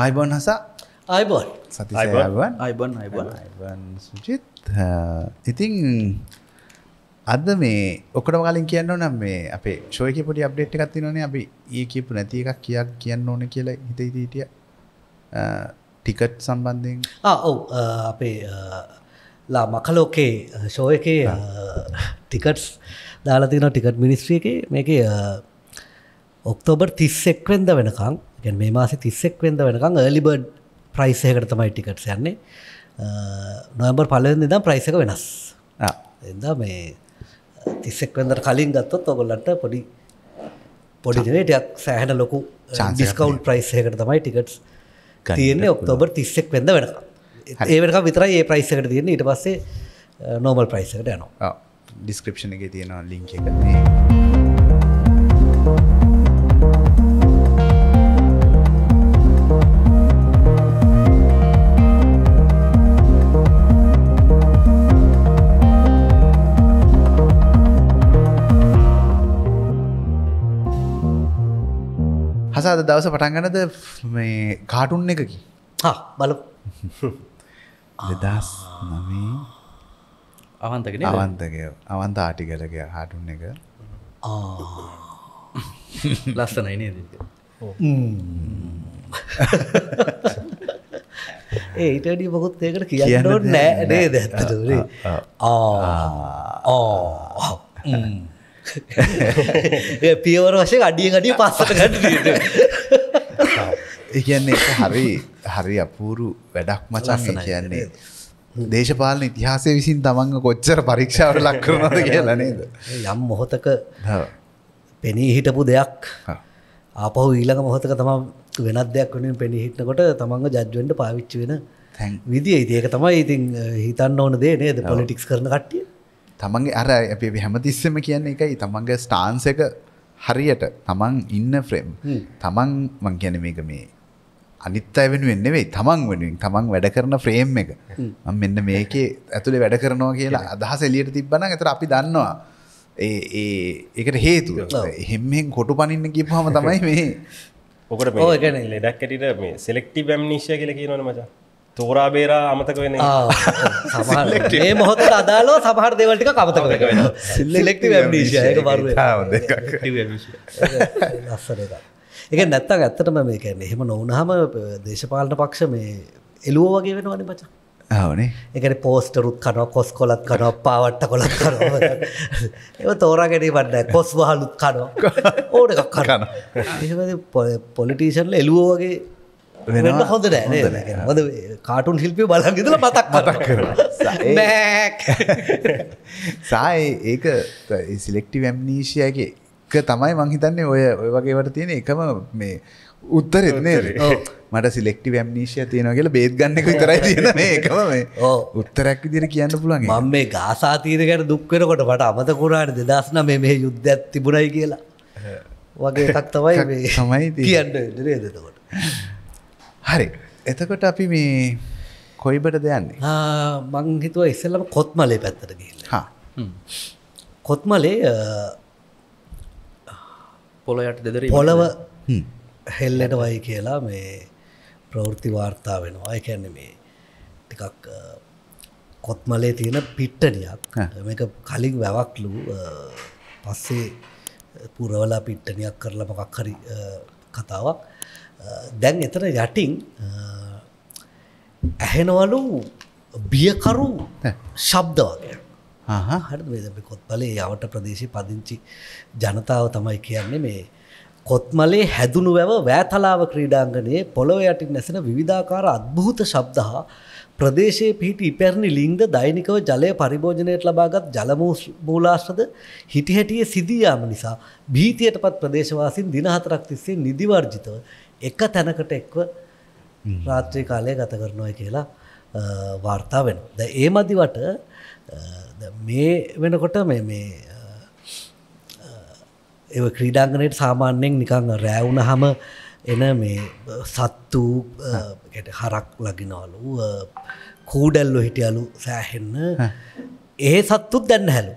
ආයිබොන් හසා අයිබොන් සතිබන් අයිබන් අයිබන් සුජිත් ඉතිං අද මේ ඔකට කලින් කියන්න නම් මේ අපේ චෝයක පොඩි අප්ඩේට් එකත් නේ අපි ඒ කියපු නැති එකක් කියක් කියන්න ඕන කියලා හිතයිතීටිය ටිකට් සම්බන්ධයෙන් ඔව් අපේ ලා මකලෝකේ ශෝ එකේ ටිකට්ස් දාලතින ටිකට් මිනිස්්‍රිය එක මේක ඔක්තෝබර් තිස්සෙක්වෙන්ද වෙනකං ගැන් මේ මාසි තිස්සෙක් වෙද වෙනකං එලිබඩ් ප්‍රයිසයකට තමයි ටිකට් යන්නේ නොම්බර් පලවෙද දම් ප්‍රයිසක වෙනස් එද මේ තිස්සෙක් වෙදර කලින් ගත්තොත් ඔොගොල්ලන්ට පොඩි පොඩිනටයක් සෑහන ලොකු ඩිස්කවන්් ප්‍රයිසයකට තමයි ටිකට්ස් තියන්නේ ඔක්තෝබර් තිස්සෙක් වෙද වෙන ඒවක විතරයි ඒ ප්‍රයිසකට තියන්නේ ඉට පස්සේ නෝමල් ප්‍රයිසකට යනවා ඩිස්ක්‍රපෂණ එක තියෙනවා ලිංක එක Thank you හසාද දවස පටන්ගනද මේ කාටුන් එකකි බල දෙදස් නමී අවන්තගෙන අවන්තකය අවන්ත ආටිකලක හටුන් එක ලස්සනයි නේද ඒටඩි මොකුත් ඒකට කියන්නට නෑ නේද ඇත්තට ආ ආ පියවර වශය අඩිය අඩිය පස්සට ගඩ කියන්නේ හරි හරි අපූරු වැඩක් මචස්සන කියන්නේ දේශපාලන ඉතිහාසය විසින් තමන්ග කොච්චර පරීක්ෂාවට ලක්කරනද කියලා නේද යම් මොහොතක පෙනී හිටපු දෙයක් ආපහු ඊළඟ මොහොතක තම වෙනත් දෙයක් වනින් පෙනී හිටනකොට තමන්ග ජද්වෙන්ට පාවිච්චි වෙන විදිිය ඉතිඒක තමයි ඉතින් හිතන්න ඕන දේ නේද පොලිටික්ස් කරන කට්ටිය තමන්ගේ අර අපේ හැමතිස්සම කියන්නේ එකයි තමන්ගේ ස්ටාන්සක හරියට තමන් ඉන්න ෆ්‍රෙම් තමන් මං කියන මේක මේ අනිත් අය වෙනුවෙන් නෙවෙයි තමන් වෙනුවෙන් තමන් වැඩ කරන ෆ්‍රේම් එක මම මෙන්න මේකේ ඇතුලේ වැඩ කරනවා කියලා අදහස එළියට තිබ්බනම් ඒතර අපි දන්නවා ඒ ඒ ඒකට හේතුව එහෙම එහෙන් කොටු පනින්න කියපුවාම තමයි මේ ඔකට මේ ඔය කියන්නේ ලඩක් ඇටිට මේ සෙලෙක්ටිව් ඇම්නීෂියා කියලා කියනවනේ මචං තෝරා බේරා අමතක වෙන ඒ මොහොත අදාලෝ සමහර දෙවලටික කමතක වෙන සිල්ලෙක්ට එක නැත්තක් ඇත්තටම මේ කැන්න එහෙම නොවනහම දේශපාලන පක්ෂ මේ එලුව වගේ වෙන වනි පචා ආනේ එකන පෝස්ටරුත් කනව කොස් කොලත් කනව පාවට්ට කොලත් කර එ තෝරාගැනී වන්න කොස් වහලුත් කනෝ ඕන එකක් කරන්න එ පොලිටීෂන්ල එලුවෝගේ වෙන හොඳ නෑ හොද කාටුන් ශිල්පිය බලගදල මතක් මතක් කර සායි ඒක සිලෙක්ටිව ඇම්නීෂයගේ එක තමයි මංහිතන්නේ ඔය ඔය වගේවට තියෙන එකම මේ උත්තර එන්නේ මට සිලෙක්ටිව ඇම්නීෂය තියෙන කියල බේත් ගන්න එක තරයි තියෙන එකම මේ උත්තරැක් දිර කියන්න පුළන් මම මේ ගාසා තීරකට දුක්කරකොට මට අමතකුරාට දෙදස්න මේ යුද්ධත් තිබුණයි කියලා වගේ එකක් තමයි තමයි කියන්න ඉදිරේ දෙතකොට හරි එතකොට අපි මේ කොයිබට දෙයන්නේ මං හිතුව ඉස්සල්ලම කොත්මලේ පැත්තට ගිල්ල කොත්මලේ පොලොයට දෙදර පොලව හෙල්ලට වයි කියලා මේ ප්‍රවෘති වාර්තා වෙනවා එකැන්න මේ ටිකක් කොත්මලේ තියෙන පිට්ටනියක් මේක කලින් වැවක්ලු පස්සේ පුරවලා පිට්ටනියක් කරලමකක් හරි කතාවක් දැන් එතන යටින් ඇහෙනවලු බියකරු ශබ්ද වගේ හරි කොත්මලේ යාවට ප්‍රදේශය පදිංචි ජනතාව තමයි කියන්නේ මේ කොත්මලේ හැදුණු වැව වෑතලාව ක්‍රීඩාංගනයේ පොළොව යටින් නැසෙන විවිධාකාර අත්භූත ශබ්දහා ප්‍රදේශයේ පිහිටි ඉපැරණි ලිංගද දෛනිකව ජලය පරිභෝජනයට ලබාගත් ජලමූලාශ්‍රද හිටිහැටියේ සිදීයාම නිසා භීතියට පත් ප්‍රදේශවාසින් දින හතරක් තිස්සේ නිදිවර්ජිතව එක තැනකට එක්ව රාත්‍රී කාලය ගත කරනොය කියලා වාර්තා වෙන. ද ඒ මදිවට මේ වෙනකොට මේ මේ ඒ ක්‍රීඩාංගනයට සාමාන්‍යයෙන් නිකං රෑවුණ හම එන මේ සත්තු හරක් ලගිනවලු කූඩැල්ලො හිටියලු සෑහෙන්න ඒ සත්තුත් දැන්න හැලු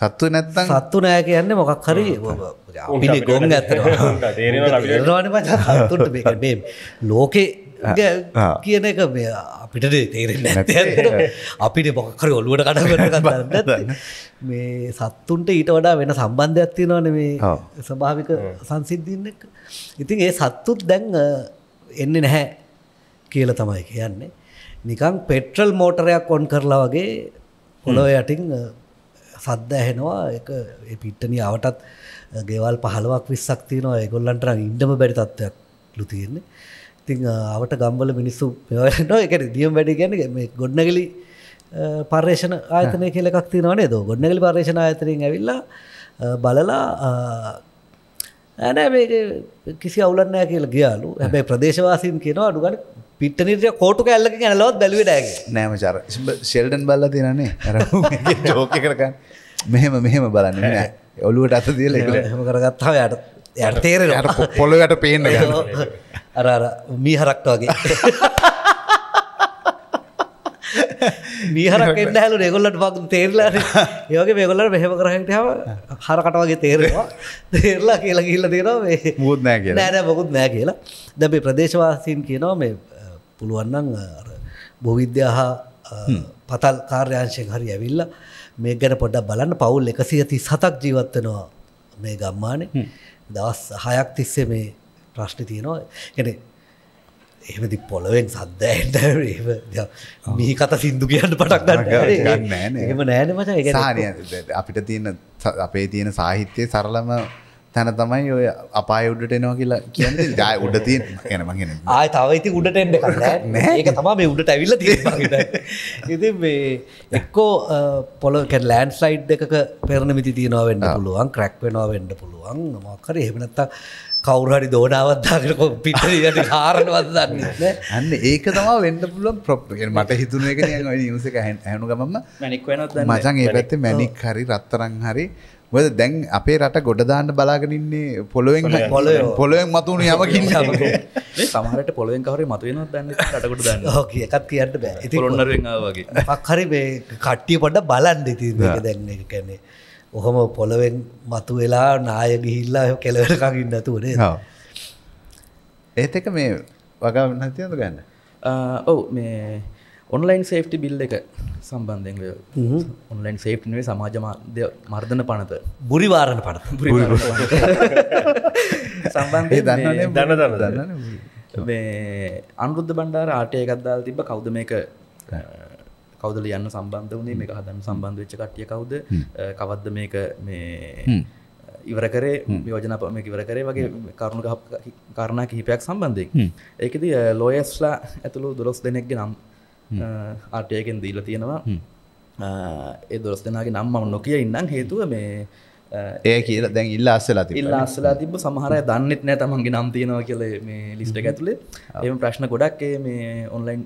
සත්තු නැත්තම් සත්තු නෑ කියන්නේ මොකක් හරි පිළි ගොන් ඇතනවා ලෝකෙ කියන එක අපිට තේරෙන්න ඇ අපිට මොකර ඔලුවට කටගන්න මේ සත්තුන්ට ඊට වඩා වෙන සම්බන්ධයක් තියෙනවන මේ ස්භාවික සංසිද්ධන්න ඉතින් ඒ සත්තුත් දැන් එන්න නැහැ කියල තමයි කියන්නේ නිකං පෙට්‍රල් මෝටරයක් ඔොන් කරලා වගේ හොලො යටින් සද්ද ඇහෙනවා එක පිට්ටනිය අවටත් ගෙවල් පහලවක් විස්සක් තියෙනවා ඒගොල්ලන්ට ඉන්ඩම බැරි තත්ත්වයක් ලු තියෙන්නේ ඉතිං අවට ගම්බල මිනිස්සු මෙවැටනෝ එක දියම් වැඩි ගැන මේ ගොඩ්නගලි පර්ේෂණ ආතනය කෙලෙක් තිනවනේ දෝ ගොඩ්නගලි පර්ේෂණ ආතරින් ඇවිල්ලා බලලා ඇනෑ මේ කිසි අවුලන්නෑ කියල ගියාලු හැබැයි ප්‍රදේශවාසින් කියනවා අඩුගන පිට නිරය කෝටු කැල්ල ගැනලවත් බැලුවටෑගේ නෑම චර ශෙල්ඩන් බල්ල තිනන්නේ ෝක කරකන්න මෙහෙම මෙහෙම බලන්න නෑ ඔලුවට අත දියල හම කරගත්තාව යට යට තේරෙන පොල්ලට පේන්න ගන්න අර අර මීහරක්ටවාගේ මීහරක් එන්න හැලු රෙගොල්ලට පක් තේරලා ඒගේ මෙගොල්ලට මෙහෙම කරහටාව හරකටවගේ තේරෙනවා තේරලා කියලා කියල්ල තියෙනවා මුත් නෑ කිය නෑ මොකුත් නෑ කියලා දැබේ ප්‍රදේශවාසීන් කියනවා මේ පුළුවන්නන් බොවිද්‍යා හා පතල් කාර්යංශයෙන් හරි ඇවිල්ලා මේ ගැන පොඩක් බලන්න පවුල් එකසිය ති සතක් ජීවත්වනවා මේ ගම්මානේ දවස් හයක් තිස්සේ මේ ප්‍රශ්ටි තියෙනවා ගැන එහමති පොලොවෙන් සද්දඇට මේ කත සිින්දු කියන්න පටක් ගන්න එම නෑන මච අපිට තියෙන අපේ තියෙන සාහිත්‍යය සරලම තැන තමයි ඔය අපාය උඩට එනවා කියලා කියන්න ය උඩ තියෙන් ගැන මගෙන ආය තවයිති උඩට එන්ඩ කරන්න ඒක තමා මේ උඩට ඇවිල්ල ඉති මේ එක්කෝ පොල ලෑන්ඩ් ස්ලයිඩ් එක පෙරණ මිති තියෙනවා වෙන්න පුළුවන් ක්‍රැක් වෙනවා වෙන්න පුළුවන් මක්කර එහෙමනත්තා කවුරහරි දෝනාවත්දාකට කො පිට ට කාරණවත් දන්න ඇන්න ඒක තමා වෙන්න පුලන් ප්‍රප්ෙන් මට හිතුන එක නිසක හැනු ගමම මැනික් වෙනත් මචන් ඒ පැත්තේ මැනික් හරි රත්තරං හරි මොකද දැන් අපේ රට ගොඩ දාන්න බලාගෙන ඉන්නේ පොළොවෙන් පොළොවෙන් මතුණු යමකින් මේ සමහරට පොළොවෙන් කවරේ මතු වෙනවද දැන් රට ගොඩ දාන්න ඕකේ එකක් කියන්න බෑ ඉතින් පොළොන්නරුවෙන් ආවා වගේ මොකක් හරි මේ කට්ටිය පොඩ්ඩක් බලන්න ඉතින් මේක දැන් ඒ කියන්නේ ඔහොම පොළොවෙන් මතු වෙලා නාය ගිහිල්ලා කෙලවරකම් ඉන්න නැතුව නේද ඔව් ඒත් එක මේ වගා නැතිවද ගන්න ඔව් මේ ඔන්ලයින් සේෆ්ටි බිල් එක සම්බන්ධයෙන් ඔන්ලයින් සේට්නේ සමාජමාධ්‍ය මර්ධන පනත බුරිවාරණ පනත සම්බන්ධය දන්න දන්න දන්න දන්න අනුරුද්ධ බණ්ඩාර ආටය එකක්දාල් තිබ කෞද මේක කෞදල යන්න සම්බන්ධ වනේ මේ හදන්න සම්බන්ධ වෙච්ච කට්ටිය කවුද කවද්ද මේක මේ ඉවර කරේ යෝජනපම ඉවර කරේ වගේ කරුණු කාරණා කිහිපයක් සම්බන්ධය ඒකද ලෝයස්ලා ඇතුළු දොස් දෙනෙක්ගේ නම් ආටයකෙන් දීල තියෙනවා ඒ දොස් දෙනාගේ නම්ම නොකිය ඉන්නම් හේතුව මේ ඒ කියල දැන් ඉල්ල අස්සලා ඉල්ල අස්සලා තිබ සමහරය දන්නෙත් නෑ තමන්ගේ නම් තියෙනවා කියල මේ ලිස්ට ඇතුලේ එම ප්‍රශ්න ගොඩක් මේ ඔන්ලයින්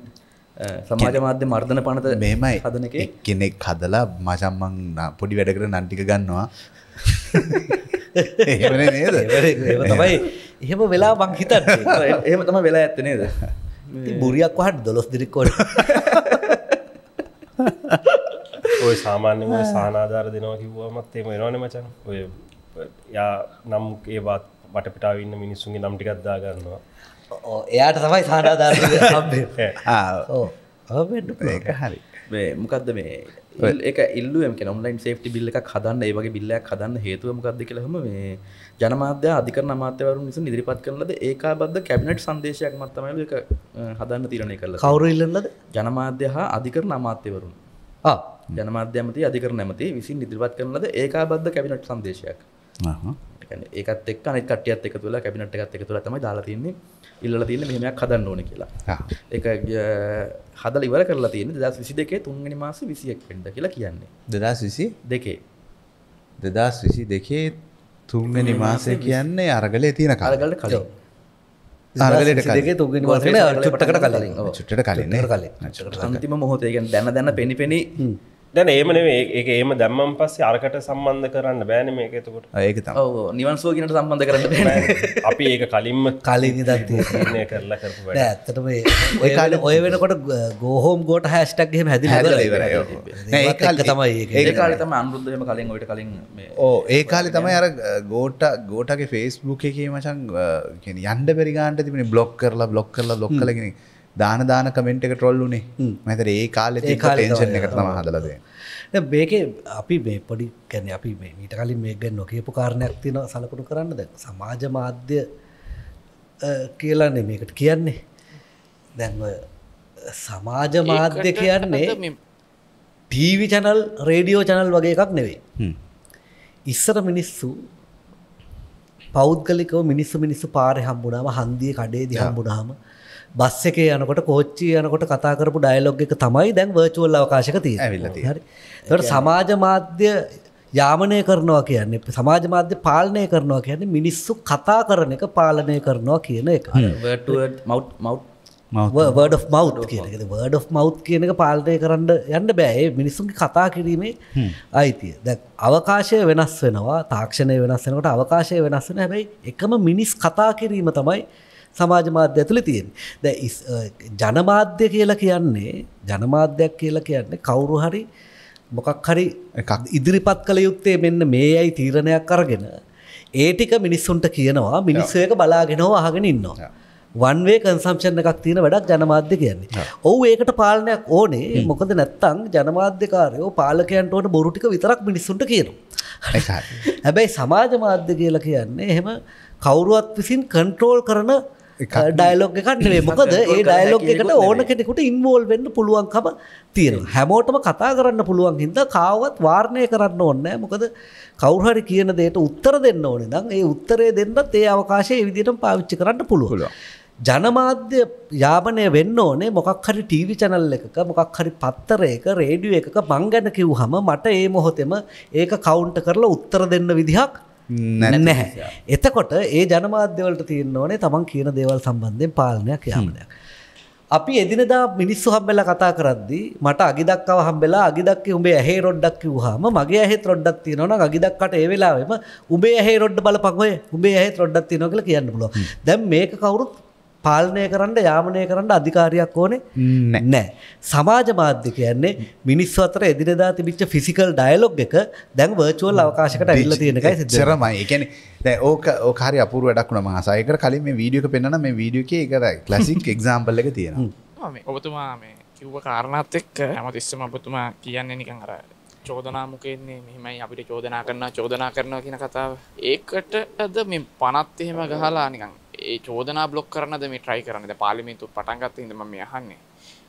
සමාජ මාධ්‍ය මර්ධන පනත මෙමයි හදන කෙනෙක් හදලා මචම්මන් පොඩි වැඩකර නන්ටික ගන්නවා එහම නේද තමයි එහෙම වෙලා බංහිතත් එහෙම තම වෙලා ඇත්තනේද බුරියක් වහට දොස් දිරිකොට ඔය සාමාන්‍යම සානාධාර දෙනවා කිව්වාමත් එම එනවාන මචන් ඔය යා නම් ඒවත් මට පිටාවන්න මිනිස්සුන්ගේ නම්ටිකත්දා ගන්නවා එයාට තමයි සානාධාර හරි මොකක්ද මේ එක ඉල්ලුවම නොම්ලයින් සේට් බිල්ල එකක් හදන්න ඒවගේ බිල්ලයක් හදන්න හේතුව මොකක්ද කියලහම මේ ජනමාධ්‍ය අධිකරන අමාත්‍යවරු නිසන් ඉදිරිපත් කරලද ඒකා බද්ධ කැබිනට් සංදේශයක් මත්තමයි එක හදන්න තිරණය කරල කවරුල්ලද ජනමාධ්‍ය හා අධිකරන අමාත්‍යවරුන් ජනමාධ්‍යමති අධිකර නැමති විසින් ඉදිරිපත් කරලද ඒකා බද්ධ කැබිනට් සංදේශයක් ඒකත් එක් අනෙක් කටියත් එක තුලා කැබිනට් එකත් එක තුළ තමයි දාලා තින්නේ ඉල්ල තියන්න මෙහමයක් හදන්න ඕන කියලා එක හදල ඉවර කරලා තියෙන දස් විසි දෙකේ තුන්ගනි මාස විසියක් පෙන්ඩ කියලා කියන්නේ දෙදස් විසි දෙකේ දෙදස් විසි දෙකේ තුන්ගනි මාසය කියන්නේ අරගලේ තියෙන කරගල කලින් චුට්ටකට කලින් චුට්ට කලින් කලින් අන්තිම මොහොතයගෙන් දැන දැන පෙනි පෙනී දැන ඒම නෙවේ ඒම දැම්මන් පස්සේ අරකට සම්බන්ධ කරන්න බෑන මේක එතකොට ඒක නිවන්සෝගනට සම්බන්ධ කරන්න අපි ඒක කලින්ම කලින් දත්ය කරලා කර ඇත්තටම ඔය කාල ඔය වෙනකොට ගෝහෝම් ගෝට හැස්ටක්ගේ හැදි හැදරඒ තමයි ඒ කාල තම අනුරුද්ධම කලින් ඔයට කලින් ඕ ඒ කාලි තමයි අර ගෝට ගෝටගේ ෆේස්බුක් එකේ මචන් යන්ඩ පෙරිගාන්ට තිබෙන බ්ලොක් කරලා බ්ලොක් කරලා බ්ලොක් කලගෙන දාන දාන කමෙන්ට් එක ටොල් වුනේ මෙතර ඒ කාලෙ ටේෂන් එක තම හදලද මේක අපි මේ පොඩි කැන අපි මේ මීට කලින් මේ ගැන නොකපු කාරණයක් තින සලකුණු කරන්න ද සමාජ මාධ්‍ය කියලන්නේ මේකට කියන්නේ දැන්ව සමාජ මාධ්‍ය කියන්නේ ටීවි චැනල් රේඩියෝ චැනල් වගේ එකක් නෙවේ ඉස්සර මිනිස්සු පෞද්ගලිකව මිනිස්සු මිනිස්සු පාරය හම්බුණාම හන්දිය කඩේ දිහම්බුණාම බස් එක යනකොට කෝච්චි යනකොට කතාකරපු ඩයිලොග් එක තමයි දැන් වර්චුවල් අවකාශක තිය හරි තට සමාජ මාධ්‍ය යාමනය කරනවා කියන්නේ සමාජ මාධ්‍ය පාලනය කරනවා කියන්නේ මිනිස්සු කතා කරන එක පාලනය කරනවා කියන එක වඩ මව් කියන වඩ මව් කියන එක පාලනය කරන්න යන්න බෑ මිනිස්සුන් කතා කිරීමේ අයිතිය දැ අවකාශය වෙනස් වෙනවා තාක්ෂණය වෙනස් වෙනකට අවකාශය වෙනස් වෙන හැබැයි එකම මිනිස් කතා කිරීම තමයි සමාජ මාධ්‍ය ඇතුළ තියෙන් දැ ජනමාධ්‍ය කියලා කියන්නේ ජනමාධ්‍යයක් කියලා කියන්නේ කවුරු හරි මොකක් හරි ඉදිරිපත් කළ යුත්තේ මෙන්න මේ ඇයි තීරණයක් කරගෙන ඒටික මිනිස්සුන්ට කියනවා මිනිස්සයක බලාගෙනව අහගෙන ඉන්නවා. වන්වේ කන්සම්ෂන් එකක් තියෙන වැඩක් ජනමාධ්‍ය කියන්නේ. ඔහු ඒකට පාලනයක් ඕනේ මොකද නැත්තං ජනමාධ්‍යකාරයෝ පාලකයන්ට ඕට බොරුටික විතරක් මිනිස්සුන්ට කියනවා. හැබැයි සමාජ මාධ්‍ය කියලා කියන්නේ එහෙම කවුරුවත් විසින් කන්ට්‍රෝල් කරන ඩයිලොග් එකන්නේ මොකද ඒ ඩයිලොග් එකට ඕන කෙනෙකුට ඉන්වෝල් වෙන්න පුළුවන්කම තියෙන හැමෝටම කතා කරන්න පුළුවන් හිද කාවත් වාර්ණය කරන්න ඕන්න මොකද කවුහරි කියන දේට උත්තර දෙන්න ඕන දම් ඒ උත්තරේ දෙන්නත් ඒ අවකාශය විදිට පාවිච්චි කරන්න පුළුවල ජනමාධ්‍ය යාපනය වෙන්න ඕනේ මොකක් හරි ටීවි චැනල් එකක මොකක් හරි පත්තරයක රේඩිය එකක මං ගැන කිව් හම මට ඒ මොහොතෙම ඒක කවුන්ට කරලා උත්තර දෙන්න විදිහක් නැහැ. එතකොට ඒ ජනමාධ්‍යවලට තියෙන්න ඕනේ තමන් කියන දේවල් සම්බන්ධයෙන් පාලනයක් යාමනයක්. අපි එදිනදා මිනිස්සු හම්බෙලා කතා කරද්දී මට අගිදක්කව හම්බෙලා අගිදක්කේ උඹේ ඇහි රොඩ්ඩක් කිව්වහම මගේ ඇහි රොඩ්ඩක් තියෙනවා නම් අගිදක්කට ඒ වෙලාවෙම උඹේ ඇහි රොඩ්ඩ බලපන් ඔය උඹේ ඇහි රොඩ්ඩක් තියෙනවා කියලා කියන්න පුළුවන්. දැන් මේක කවුරුත් පාලනය කරන්න යාමනය කරන්න අධිකාරයක් ඕනේ නෑ. සමාජ මාධ්‍ය කියන්නේ මිනිස්සු අතර එදිනෙදා තිබිච්ච ෆිසිකල් ඩයලොග් එක දැන් වර්චුවල් අවකාශකට ඇවිල්ලා තියෙන එකයි සිද්ධ වෙන්නේ. ඒ කියන්නේ දැන් ඕක ඕක හරි අපූර්ව වැඩක් වුණා මම ආසයි කර කලින් මේ වීඩියෝ එක පෙන්නන මේ වීඩියෝ එකේ ඒක ක්ලාසික් එක්සැම්පල් එක තියෙනවා. ආ මේ ඔබතුමා මේ කිව්ව කාරණාත් එක්ක හැමතිස්සම ඔබතුමා කියන්නේ නිකන් අර චෝදනා මුකෙන්නේ මෙහමයි අපිට චෝදනා කරන්න චෝදනා කරනවා කියන කතාව ඒකටද මේ පනත් එහෙම ගහලා නිකන් ඒ චෝදනා බ්ලොක් කරනද මේ ට්‍රයි කරනද පාලිමිතු පටන්ගත්ත ඉදම මේ අහන්නේ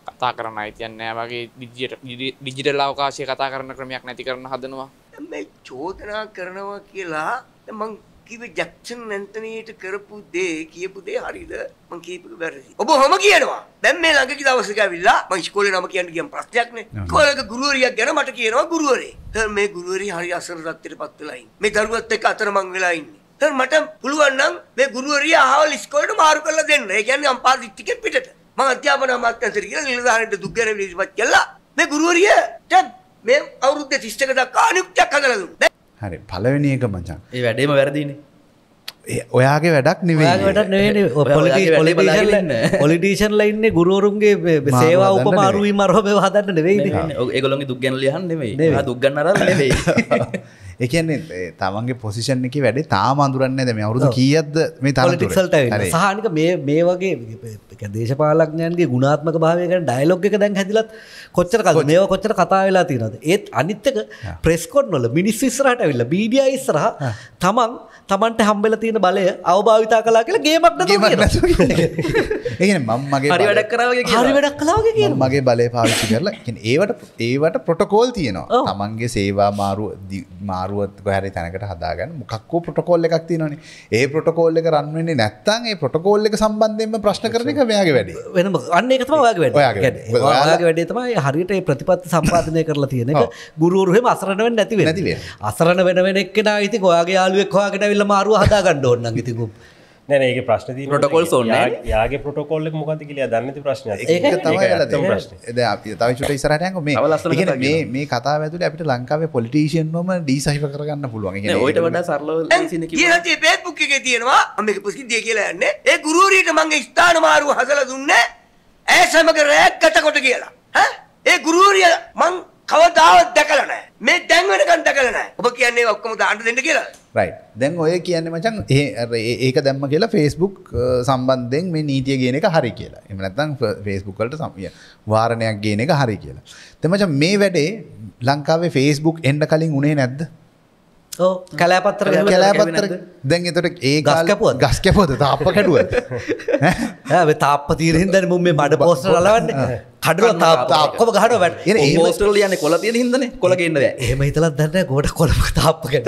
කතා කරන්න අයිතියන්නෑ වගේ ඩිජිටල් අවකාශය කතා කරන ක්‍රමයක් නැති කරන හදනවා චෝදනා කරනවා කියලා මං කිව ජක්ෂන් නැන්තනයට කරපු දේ කියපු දේ හරිද මං කීපක වැරදි. ඔබ හොම කියනවා. දැන් මේ ළඟකි දවසක ඇවිල්ලා මං ඉස්කෝලේ නම කියන්න ගියම් ප්‍රශ්නයක්නේ. ඉස්කෝලේක ගුරුවරියක් ගැන මට කියනවා ගුරුවරේ. දැන් මේ ගුරුවරිය හරි අසරණත්වයට පත් වෙලා ඉන්නේ. මේ දරුවත් එක්ක අතරමං වෙලා ඉන්නේ. මට පුළුවන් නම් මේ ගුරුවරිය අහවල් ඉස්කෝලේට මාරු කරලා දෙන්න. ඒ කියන්නේ අම්පාදිත්තිකෙන් පිටට. මම අධ්‍යාපන අමාත්‍යන්තර කියලා නිලධාරීන්ට දුක් ගැන විසපත් කළා. මේ ගුරුවරියට මේ අවුරුද්ද 31 දක්වා අනුක්තියක් හදලා දුන්නා. හරි පළවෙනි එක මචං. ඒ වැඩේම වැරදීනේ. ඔයාගේ වැඩක් නෙවේ පොලිටීෂන් ලයින්න ගුරුවරුන්ගේ සේවා උපමාරුවී මරහම හදන්න නෙවෙයි ඒගොලොගේ දුක්ගැන ලියහන් නෙවේ දුක්ගන්නර නෙවෙයි එකන්නේ තමන්ගේ පොසිෂන් එක වැඩේ තාම අඳුරන්න දැම අවුරුදු කියද මේ තලටික්සල්ට සහනික මේ මේ වගේ දේශපාලක්ඥයන්ගේ ගුණාත්මක භාවයකට ඩයිලොග් එක දැන් හැදිලත් කොච්චර කල මේ කොච්චර කතා වෙලා තිනද ඒත් අනිත්තක ප්‍රෙස්කොට් නොල මිනිස් ඉස්රහට වෙල්ල බීඩිය ඉස්රහ තමන් තමන්ට හම්බෙල තියෙන බලය අවභාවිතා කලා කියලා ගේමක් ඒ මම්මගේ වැඩක් කරගේ හරි වැඩක් කලාගේ කිය මගේ බලය පාවිච්චි කරලා ඒවට ඒවට පොටකෝල් තියෙනවා තමන්ගේ සේවා මාරුව මාරුවත් ගහරි තැනකට හදාගන්න මොක්කෝ පොටකෝල් එකක් තියෙනන ඒ පොටකෝල් එක රන්වෙන්නේ නැත්තන් ඒ පොටකෝල් එක සම්බන්ධයෙන්ම ප්‍රශ්න කරන එක මෙයාගේ වැඩි වෙන අන්න එකතම ඔයාගේ වැඩ ඔයාගේ වැඩේ තමයි හරියට ප්‍රතිපත්ති සම්පාධනය කරලා තියෙන ගුරුවරුහෙම අසරණවෙන් නැතිව නැතිවේ අසරණ වෙන වෙනෙක්ෙන ඉති ඔයාගේ යාලුවෙක් හවාගෙනවිල ඇවිල්ල මාරුව හදාගන්න ඕන්න ගතිකු නැනඒගේ ප්‍රශ්න පොටකොල් සෝන යාගේ පොටකොල්ලෙක් මොකද කියල දන්නති ප්‍රශ්න තවිට ඉසරටයක මේ ලස මේ කතා ඇතුල අපිට ලංකාවේ පොලිටේෂන්ම දී සහිප කරගන්න පුළුවන් ඔට වඩ සරල පේත්පුක්ක තියෙනවා අම පුසි දිය කියලන්න ඒ ගුරුරීට මංගේ ස්ථාන මාරුව හසල දුන්න ඇ සමග රෑක් ගතකොට කියලා ඒ ගුරුරිය මං කවදාවත් දැකලා නැහැ. මේ දැන් වෙනකන් දැකලා නැහැ. ඔබ කියන්නේ ඔක්කොම දාන්න දෙන්න කියලා. රයිට්. දැන් ඔය කියන්නේ මචං ඒක දැම්ම කියලා Facebook සම්බන්ධයෙන් මේ නීතිය ගේන එක හරි කියලා. එහෙම නැත්නම් Facebook වලට සම්පිය වාරණයක් ගේන එක හරි කියලා. දැන් මචං මේ වැඩේ ලංකාවේ Facebook එන්න කලින් උනේ නැද්ද? කලෑපත්තර කලෑපත්තර දැන් එතට ඒ ගස්කපුුව ගස්කැපුවද තාප කැටුව තාප තීරෙන් දැන මුම් මේ මඩ පෝස්ට ලවන්න කඩල තාක්කම ගහට වැට ඒස්ටල් යන කොල තියෙන හිදන කොල ඉන්නද ඒම ඉතලත් දන්න ගොඩ කොලම තාප්පකට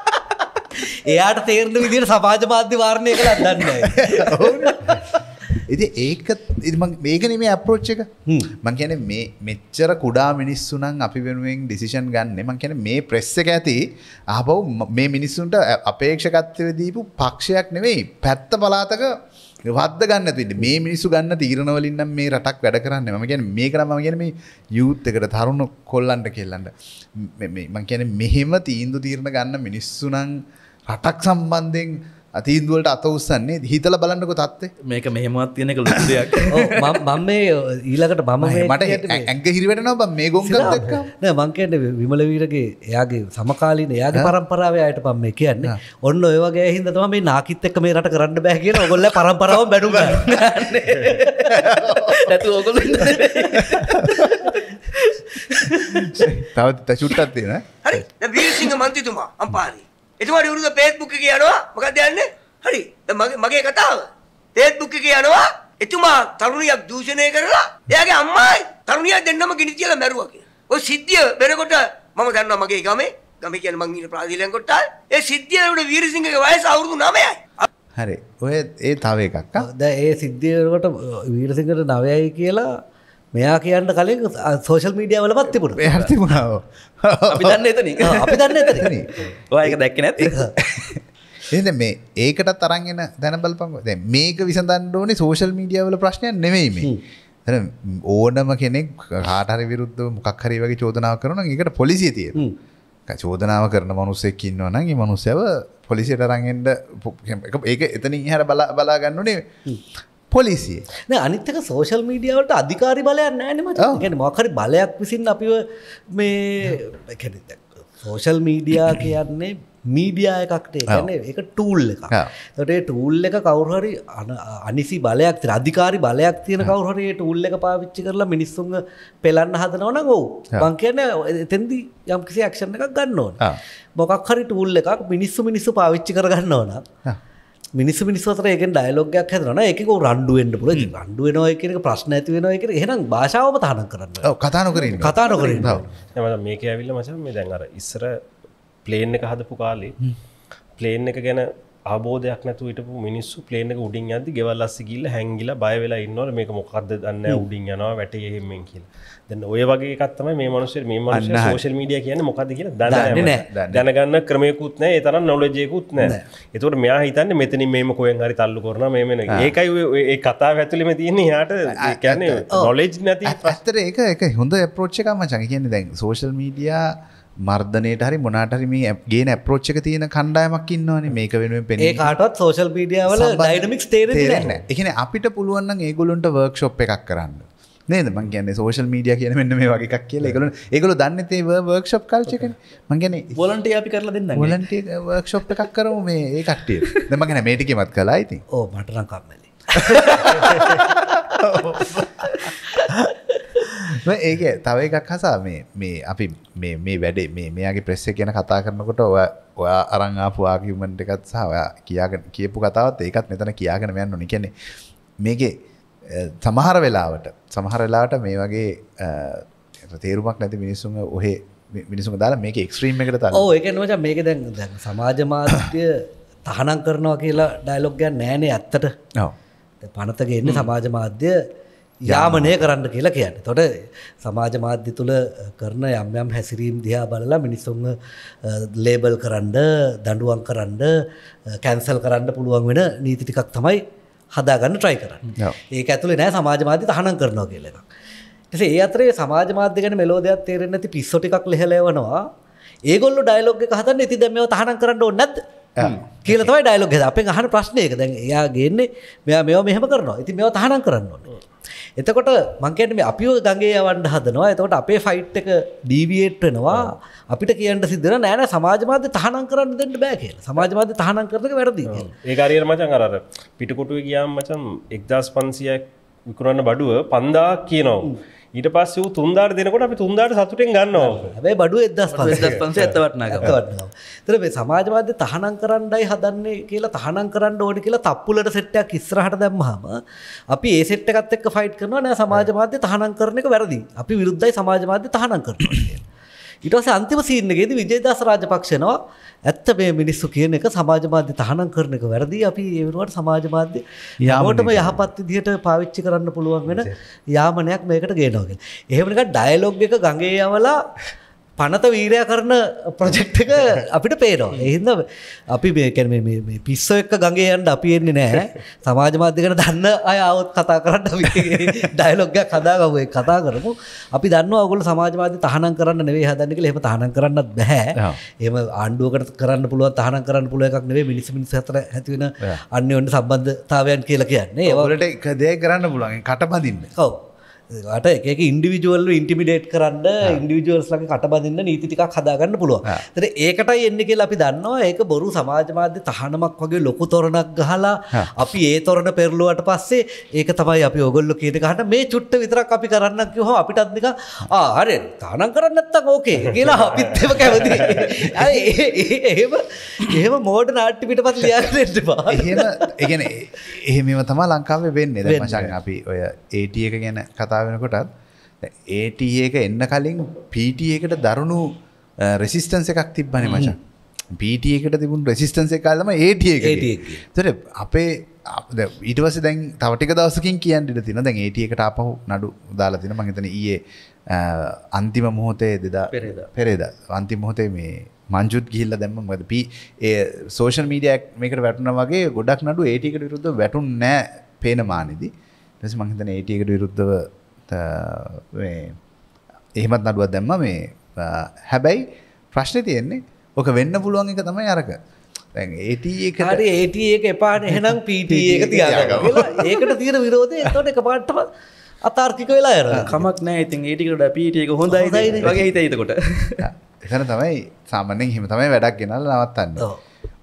එයාට තේරණ විදිට සමාජ මාධ්‍ය වාරණය කළත් දන්න ඉති ඒක මේකන මේ අපරෝච්ච එක මං කියන මේ මෙච්චර කුඩා මිනිස්සුනම් අපි වෙනුවෙන් ඩිසිෂන් ගන්න මං කියන මේ ප්‍රෙස්ස එක ඇති ආබව් මේ මිනිස්සුන්ට අපේක්ෂකත්වය දීපු පක්ෂයක් නෙවෙයි පැත්ත පලාතක වද්ද ගන්න තින්න මේ මිනිස්සු ගන්න තීරණවලින්නම් මේ රටක් වැඩ කරන්න ම ගැන මේ කරම ගැන මේ යුත්තකට තරුණ කොල්ලන්ට කෙල්ලන්න මං කියන මෙහෙම තීන්දු තීරණ ගන්න මිනිස්සුනං රටක් සම්බන්ධයෙන් අතීදුවලට අත උස්සන්නේ හිතල බලන්නක තත්වේ මේක මෙහෙමත් තියෙන එක ලොදයක් මම මේ ඊලකට බම මට ඇක හිරිවට නොබ මේ ගොම් මංකයට විමලවීරගේ එයාගේ සමකාලීන එයාගේ පරම්පරාව අයට පම් මේ කියන්න ඔන්න ඔයවගේ හින්ද තම මේ නාකිත් එක්ක මේ රට කරන්න බැහ කියන ඔගොල්ල පරම්පරාව බැඩු නැතු ඔගොල තවත් තචුට්ටත් තියෙන හරි දීසිංහ මන්තිතුමා අම්පාරී එතුමාට විරුද්ධ Facebook එකේ යනවා මොකක්ද යන්නේ? හරි. මගේ මගේ කතාව. Facebook එකේ යනවා එතුමා තරුණියක් දූෂණය කරලා එයාගේ අම්මායි තරුණියක් දෙන්නම ගිනි තියලා මැරුවා කියලා. ඔය සිද්ධිය වෙනකොට මම දන්නවා මගේ ගමේ ගම කියන්නේ මං ඉන්න ප්‍රාදීලෙන් කොට ඒ සිද්ධිය වුණ වීරසිංහගේ වයස අවුරුදු 9යි. හරි. ඔය ඒ තව එකක්. ද ඒ සිද්ධිය වෙනකොට වීරසිංහට 9යි කියලා මෙයා කියන්න කලින් සෝෂල් මීඩිය වල පත්තිපුට හතිුණාව අපිදන්න එතන අපිදන්න එතන ඒක දැක්ක නැති එ මේ ඒකට තරන්ගෙන දැන බලපං මේක විසඳන්න ඕනේ සෝෂල් මීඩියවල ප්‍රශ්නයක් නෙවෙීමේ ඕනම කෙනෙක් හාටර විරුද්ධ මොක්හරි වගේ චෝදනාව කරන එකට පොලිසිය තිය චෝදනාව කරන මනුස්සෙක් ඉන්නවනගේ මනුස්සව පොලිසියට රංගෙන්ට ඒ එතන හර බලා බලාගන්නුනේ පොලිසිය අනිත්තක සෝශල් මීඩියාවට අධිකාරි බලයක් නෑනම ගැන මොකරි බලයක් විසින් අපිව මේ සෝශල් මීඩියා කියන්නේ මීඩියා එකක්ටේ ගැන එක ටූල් එක තොටේ ටූල් එක කවුරහරි අනිසි බලයක් අධිකාරි බලයක් තියෙන කවුරේ ටූල් එක පාවිච්චි කරලා මිනිස්සුන් පෙලන්න හදනවන ඔවු බං කියන එතැදි යම්කිසි ක්ෂණ එකක් ගන්න ඕන මොකක් හරි ටූල් එකක් මිනිස්සු මිනිස්සු පාවිච්චි කරගන්න ඕන මිනිස් මිනිස් අතර එක ඩයිලොගයක් හැදරන එක රන්ඩුවෙන්ට පුල රන්ඩුවනෝ එකක ප්‍රශ්න ඇති වෙන එක හෙනම් භාෂාව තහන කරන්න කතානකර කතානකර මේක ඇවිල්ල මච මේ දැන්ර ඉස්සර පලේන් එක හදපු කාලේ පලේන් එක ගැන අබෝධයක් නැතුවට මිනිස්සු පලේන එක උඩින් ඇද ගෙවල්ලස්ස ගිල්ල හැංගිල බයවෙලා ඉන්නවට මේක මොකක්ද දන්න උඩින් යනවා වැටයහෙමෙන් කියලා දන්න ඔය වගේ කත්තම මේ මනුසේ මේ මන ෝෂල් මීඩිය කියන මොකද කිය දන්න දැනගන්න ක්‍රමයකුත් නෑ තර නොලජයකුත් නෑ එතුට මෙයා හිතන්න මෙතන මේම කොයෙන් හරි තල්ලු කරන මෙමන ඒකයි කතා ඇතුලිම තියන්නේ යාට කැන නොලෙජ් නැති පස්තර ඒක එක හොඳ ප්‍රෝච්චකම චක කියන්නේ දැන් සෝෂල් මීඩියා මර්ධනයට හරි මොනාටරි මේ ගේ නැප්‍රෝච්චක තියෙන කණ්ඩායමක් ඉන්නවන මේක වෙනුවෙන් පෙනේ කාටත් සෝෂල් පීඩියාවල ඩයිනමික්ස් තේරෙන එකන අපිට පුළුවන් ඒගොලුන්ට වර්ක්ෂොප් එකක් කරන්න නේද මං කියන්නේ සෝෂල් මීඩිය කියන මෙන්න මේ වගේක් කියලා එකකලු එකකලු දන්නතේ වර්ක්ෂප් කල්චකන මංගැන ොලට අපි කරල දෙන්න ොලට වර්ක්ෂප් එකක් කරම මේ ඒ කට්ටිය දෙමගැන මේටික මත් කලා යිති ඕ මටරම් කක්මල ඒක තව එකක් හසා මේ මේ අපි මේ වැඩේ මේ මේගේ ප්‍රෙස්ස කියන කතා කරනකොට ඔය ඔයා අරංආපු ආගිමන්ට එකත් සහ ඔයා කියාගෙන කියපු කතාවත් ඒකත් මෙතන කියාගෙන යන්න නිකැනෙ මේකේ සමහර වෙලාවට සමහර වෙලාට මේ වගේ තේරුමක් නැති මිනිස්සුන් ඔහේ මිනිසු දාලා මේක එක්ස්ත්‍රීම් එකට ත ඕ එක නොච මේක දැන් දැන් සමාජ මාධ්‍ය තහනම් කරනවා කියලා ඩයිලොග්ගයක් නෑනේ ඇත්තට පනතක එන්න සමාජ මාධ්‍ය යාමනය කරන්න කියලා කියන්න තොට සමාජ මාධ්‍ය තුළ කරන යම්යම් හැසිරීම් දිහා බලලා මිනිස්සුන් ලේබල් කරන්න දඩුවන් කරන්න කැන්සල් කරන්න පුළුවන් වෙන නීතිටිකක් තමයි හදාගන්න ට්‍රයි කරන්න ඒක ඇතුළේ නෑ සමාජමාධ්‍ය තහනම් කරනවා කියලක එසේ ඒ අතරේ සමාජ මාධ්‍යගෙන මෙලෝදයක් තේරෙන් ඇති පිස්සොටිකක් ලෙහලවනවා ඒගොල්ල ඩයිලෝග් හතන්න ඉති දැමව තහනම් කරන්න ඕන්නත් කියලතවයි ඩයිලොග අපේ අහන ප්‍රශ්නයක දැන් එයා ගන්නේ මෙයා මෙ මෙහම කරනවා ඇති මෙ තහනම් කරන්න ඕන එතකොට මංකට මේ අපිෝ ගගේ අවන්ඩ හදනවා එතකොට අපේ ෆයිට් එක ඩීවියට්ටනවා අපිට කියන්න සිදර නෑන සමාජමාධ්‍ය තහනම් කරන්න දෙට බෑ කියල සමාජමාධ්‍ය තහනම් කරක වැරදි ඒකාරයට මචන් අරර පිටකොටුව ගියාම් මචන් එක්දස් පන්සියක් විකරන්න බඩුව පන්දා කියනවා. ඊට පස්ස වූ තුන්දාර දෙනකොට අපි තුන්දාට සතුටෙන් ගන්නවා හැබයි බඩු එදස් පදස් පන්ස ඇතවටනගවන්නවා තරබේ සමාජවාද තහනම් කරන්නයි හදන්නේ කියලා තහනම් කරන්න ඕඩි කියලා තප්පුලට සෙට්ටයක් ඉස්රහට දැම්මහම අපි ඒ සෙට්ටකත් එක් ෆයිට් කරනවා නෑ සමාජමාධ්‍ය තහනම් කරන එක වැරදි අපි විරුද්ධයි සමාජමාධ්‍ය තහනම් කරනවා ඉටස අන්තිම සීන්නගේද විජේදස රාජපක්ෂනවා ඇත්ත මේ මිනිස්සු කියන එක සමාජමාධ්‍ය තහනම් කරන එක වැරදි අපි ඒවරුවට සමාජමාධ්‍ය යාමටම යහපත් විදිහට පාවිච්චි කරන්න පුළුවන් වෙන යාමනයක් මේකට ගේනෝගෙන. එහෙමනික ඩයිලොග් එක ගඟේ යවලා පනත වීරයා කරන ප්‍රජෙක්්ක අපිට පේනවා එහිද අපි මේකැන පිස්ස එක්ක ගගේ යන්ට අපි එන්නේ නෑ සමාජ මාධ්‍යකන දන්න අයවත් කතා කරන්න ඩයිලොග්ග කදාගවේ කතා කරපු අපි දන්න ඔගුල සමාජවාද තහනම් කරන්න නෙවේ හදන්නෙක එම තහනම් කරන්නත් බැහැ එම ආණ්ඩුවකට කරන්න පුළුව තහන කරන්න පුළුව එකක් නේ මිනිසමින් සතර ඇතිවෙන අන්න ඔන්න සබන්ධතාවයන් කියලා කියන්නේ ඒවලට එකදේ කරන්න පුළුවන් කටබදින්න ඔව ට එක ඉන්ඩිවිජුවල් ඉන්ටිමිඩේට් කරන්න ඉන්ඩිවිජුවල්ස්ලක කටබඳන්න නීතිකක් හදාගන්න පුළුව තර ඒකටයි එන්න කිය අපි දන්නවා ඒක බොරු සමාජමාධ්‍ය තහනමක් වගේ ලොකු තොරණක් ගහලා අපි ඒ තොරණ පෙරලුවට පස්සේ ඒක තමයි අපි ඔගොල්ලො කියන ගහට මේ චුට්ට විතරක් අපි කරන්න හෝ අපිටත්ක ආරය තානම් කරන්නත්තක් ඕකේ කියලා අපිත්තම කැමති එහෙම එහෙම මෝඩ නාට්ටි පිට පත් ලියන්නට පා එහෙම එකන එහෙමම තමා ලංකාවේ වෙන්න දශන් අපි ඔය ඒටිය එක ගැන කතා වෙනකොටත් ඒට එක එන්න කලින් පීට එකට දරුණු රෙසිස්ටන්ස එකක් තිබ්බන මචා පීට එකට තිබුණ රෙසිස්ටන්ස එකල්ලම ඒට එක තොර අපේ ඉටවස දැන් තවටික දවසකින් කියන්න ඉට තින දැන් ඒට එකට අපහු නඩු දාලා තින මහිතන ඒ e අන්තිම මොහොතේ දෙදා පෙරේද අන්ති මොහොතේ මේ මංජුත් ගිල්ල දැම මද පි ඒ සෝෂල් මීඩියක් මේකට වැටන වගේ ගොඩක් නඩු ඒටකට විරුද්ධ වැටුන් නෑ පේන මානෙදි ැස මහිතන ඒටකට විරුද්ධව එහෙමත් නඩුවත් දැම්ම මේ හැබැයි ප්‍රශ්න තියෙන්නේ ඕක වෙන්න පුළුවන් එක තමයි අරක ඒටඒ ඒක එපාන එහෙනම් පිට ඒක තියාග ඒකට තියෙන විරෝධය තොට e e එක පාට්ටම අතාර්ථික වෙලා එර කමක් නෑ ඉතින් ඒටිකට පිටියක හොඳයි වගේ හිත හිතකොට එතන තමයි සාමනෙන් හිම තමයි වැඩක් ගෙනල් නවත්තන්න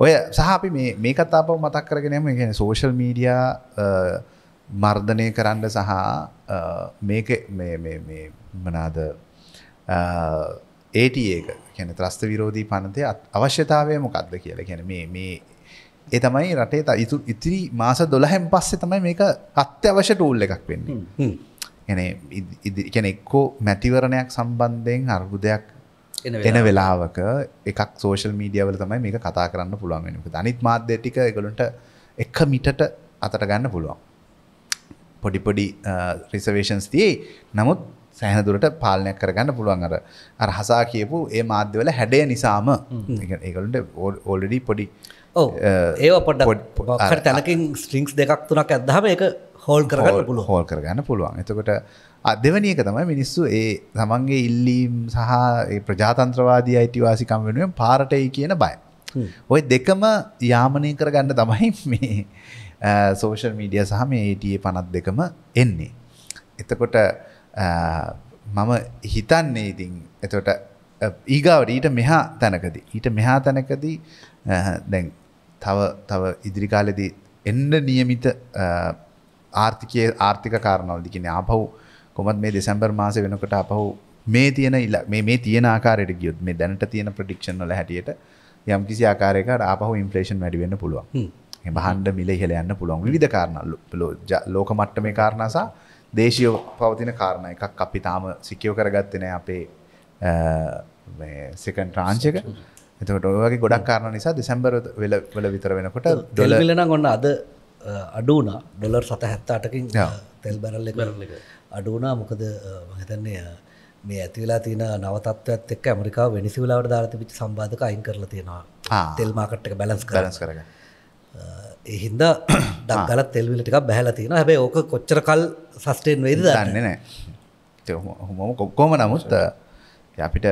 ඔය සහපි මේ කතාප මතක් කරගෙනම සෝශල් මීඩියා මර්ධනය කරන්න සහ මේක මනාද ඒටඒක කැන ත්‍රස්ත විරෝධී පනතය අවශ්‍යතාවය මොකක්ද කියල ගැන මේ ඒ තමයි රටේ ත ඉතු ඉතිරි මාස දොළහැම් පස්සේ තමයි මේක අත්‍යවශ්‍ය ටූල් එකක් වෙන්නේ ගැන එක්කෝ මැතිවරණයක් සම්බන්ධයෙන් අර්බුදයක් එන වෙලාවක එකක් සෝෂල් මීඩියවල තමයි මේක කතා කරන්න පුළුවන් වෙනක අනිත් මාධ්‍ය ටික එකලුන්ට එක මිටට අතට ගන්න පුළුවන් පොඩිපොඩි රිසවේෂන්ස් තියේ නමුත් සැහනදුරට පාලනයක් කරගන්න පුළුවන් අර අර හසා කියපු ඒ මාධ්‍යවල හැඩය නිසාම ඒකලට ඕල්ඩඩි පොඩි ඒ පොඩ්ඩ තැනකින් ස්ට්‍රිංක්ස් දෙකක් තුනක් ඇදහම එක හෝල් කරගන්න පුළුව හෝල් කරගන්න පුළුවන් එතකොට අදවනියක තමයි මිනිස්සු ඒ තමන්ගේ ඉල්ලීම් සහ ප්‍රජාතන්ත්‍රවාදී අයිතිවාසිකම් වෙනුවෙන් පාරටයි කියන බයි. ඔය දෙකම යාමනය කරගන්න තමයි මේ සෝෂල් මීඩිය සහ මේ ඒටයේ පනත් දෙකම එන්නේ. එතකොට මම හිතන්නේ ඉතින් එතට ඊගාවට ඊට මෙහා තැනකදී ඊට මෙහා තැනකදී දැන් තව තව ඉදිරිකාලෙදී එන්ඩ නියමිත ආර්ථිකය ආර්ථික කාරණවදිකින අපහු කොමත් මේ දෙසැම්බර් මාස වෙනකට අපහු මේ තියෙන ඉල්ල මේ තියෙන ආකාරයට ගියොත් මේ දැනට තියෙන ප්‍රඩික්ෂන් වල හැටියට යම් කිසි ආකාරයකට ආපහු ඉන්ෆ්ලේෂන් වැඩි වෙන්න පුළුවන්. බහන්ඩ මිල ඉහල යන්න පුළුවන් විධ කාරණල් ලෝ ලෝක මට්ට මේ කාරණසා දේශයෝ පවතින කාරණ එකක් අපි තාම සිකයෝ කරගත්තන අපේ සකන් ට්‍රාංචක එතකට ඔයගේ ගොඩක් කාරණ නිසා දෙසැම්බර වෙල වල විතර වෙනකොට ඩොලලෙන ගොන්න අද අඩුවන ඩොලර් සත හැත්තාටකින් තෙල් බැරල්ල කරලක අඩුවනා මොකද මහිතන්නේ මේ ඇතිවෙලා තින නවතත්වත් එක් ඇමරිකා වෙනිසිවලාට ධාරත පිච් සම්බාධක අයින් කරලා තියෙනවා තෙල් මාකට්ක බැලස් කරස් කරගන්න එහින්ද දක්ගල තෙල්විලටික් බැහල තියෙන හැබේ ඕක කොච්චර කල් සස්ටේන් වෙද දන්නේ නෑ හොම කොක්කෝම නමුත් අපිට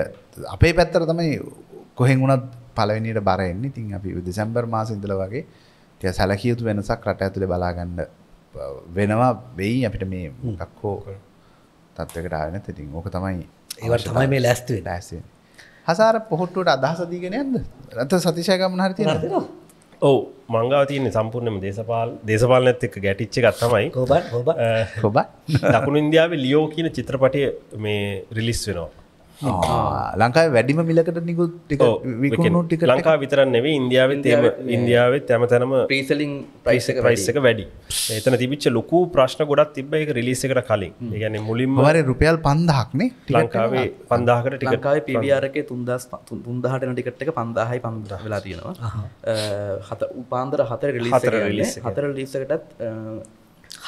අපේ පැත්තර තමයි කොහෙන් වුණත් පලවෙනිට බරෙන්නේ තින් අපි දෙසැම්බර් මාස ඉඳල වගේ තිය සැලකියයුතු වෙනසක් රට ඇතුළේ බලාගන්න වෙනවා වෙයි අපිට මේ ක්හෝ තත්වකට ආන තිතින් ඕක තමයි ඒවට තමයි මේ ලැස්තුවේ ලැස්සේ හසාර පොහොට්ටුවට අදහසදීගෙනයන්ද රත සතිශයකමන හරිති නතිනවා ඔව මංගව තියන්නේ සම්පූර්ණම දේශපාල දේශපාලනත් එක් ගැටිච්ච ගත්තමයි හොබ හොබ හොබ දකුණු ඉන්දියාවේ ලියෝ කියන චිත්‍රපටය මේ රිලිස් වෙනවා ලංකායි වැඩිම මිලකට නිකුත් ටික විකුණු ටික ලංකා විතරන්න නෙවේ ඉන්දියාවෙන් තේම ඉන්දියාවත් තැම තැනම ප්‍රීසලින් ප්‍රයිසක ප්‍රයිස්සක වැඩි එතන තිබිච්ච ලොකු ප්‍රශ්න ගොඩත් තිබ එක රිලිස එකට කලින් ගැන මුලින් වර රුපියල් පන්දහක්නේ ලංකාවේ පන්දාහකට ටිකකායි පිවිියරක තුන්දස් තුන්දහටන ටිකට එක පන්දාහයි පන්දහ වෙලා තියෙනවා හත උපාන්දර හතර රිලිස හතර ලිසකටත්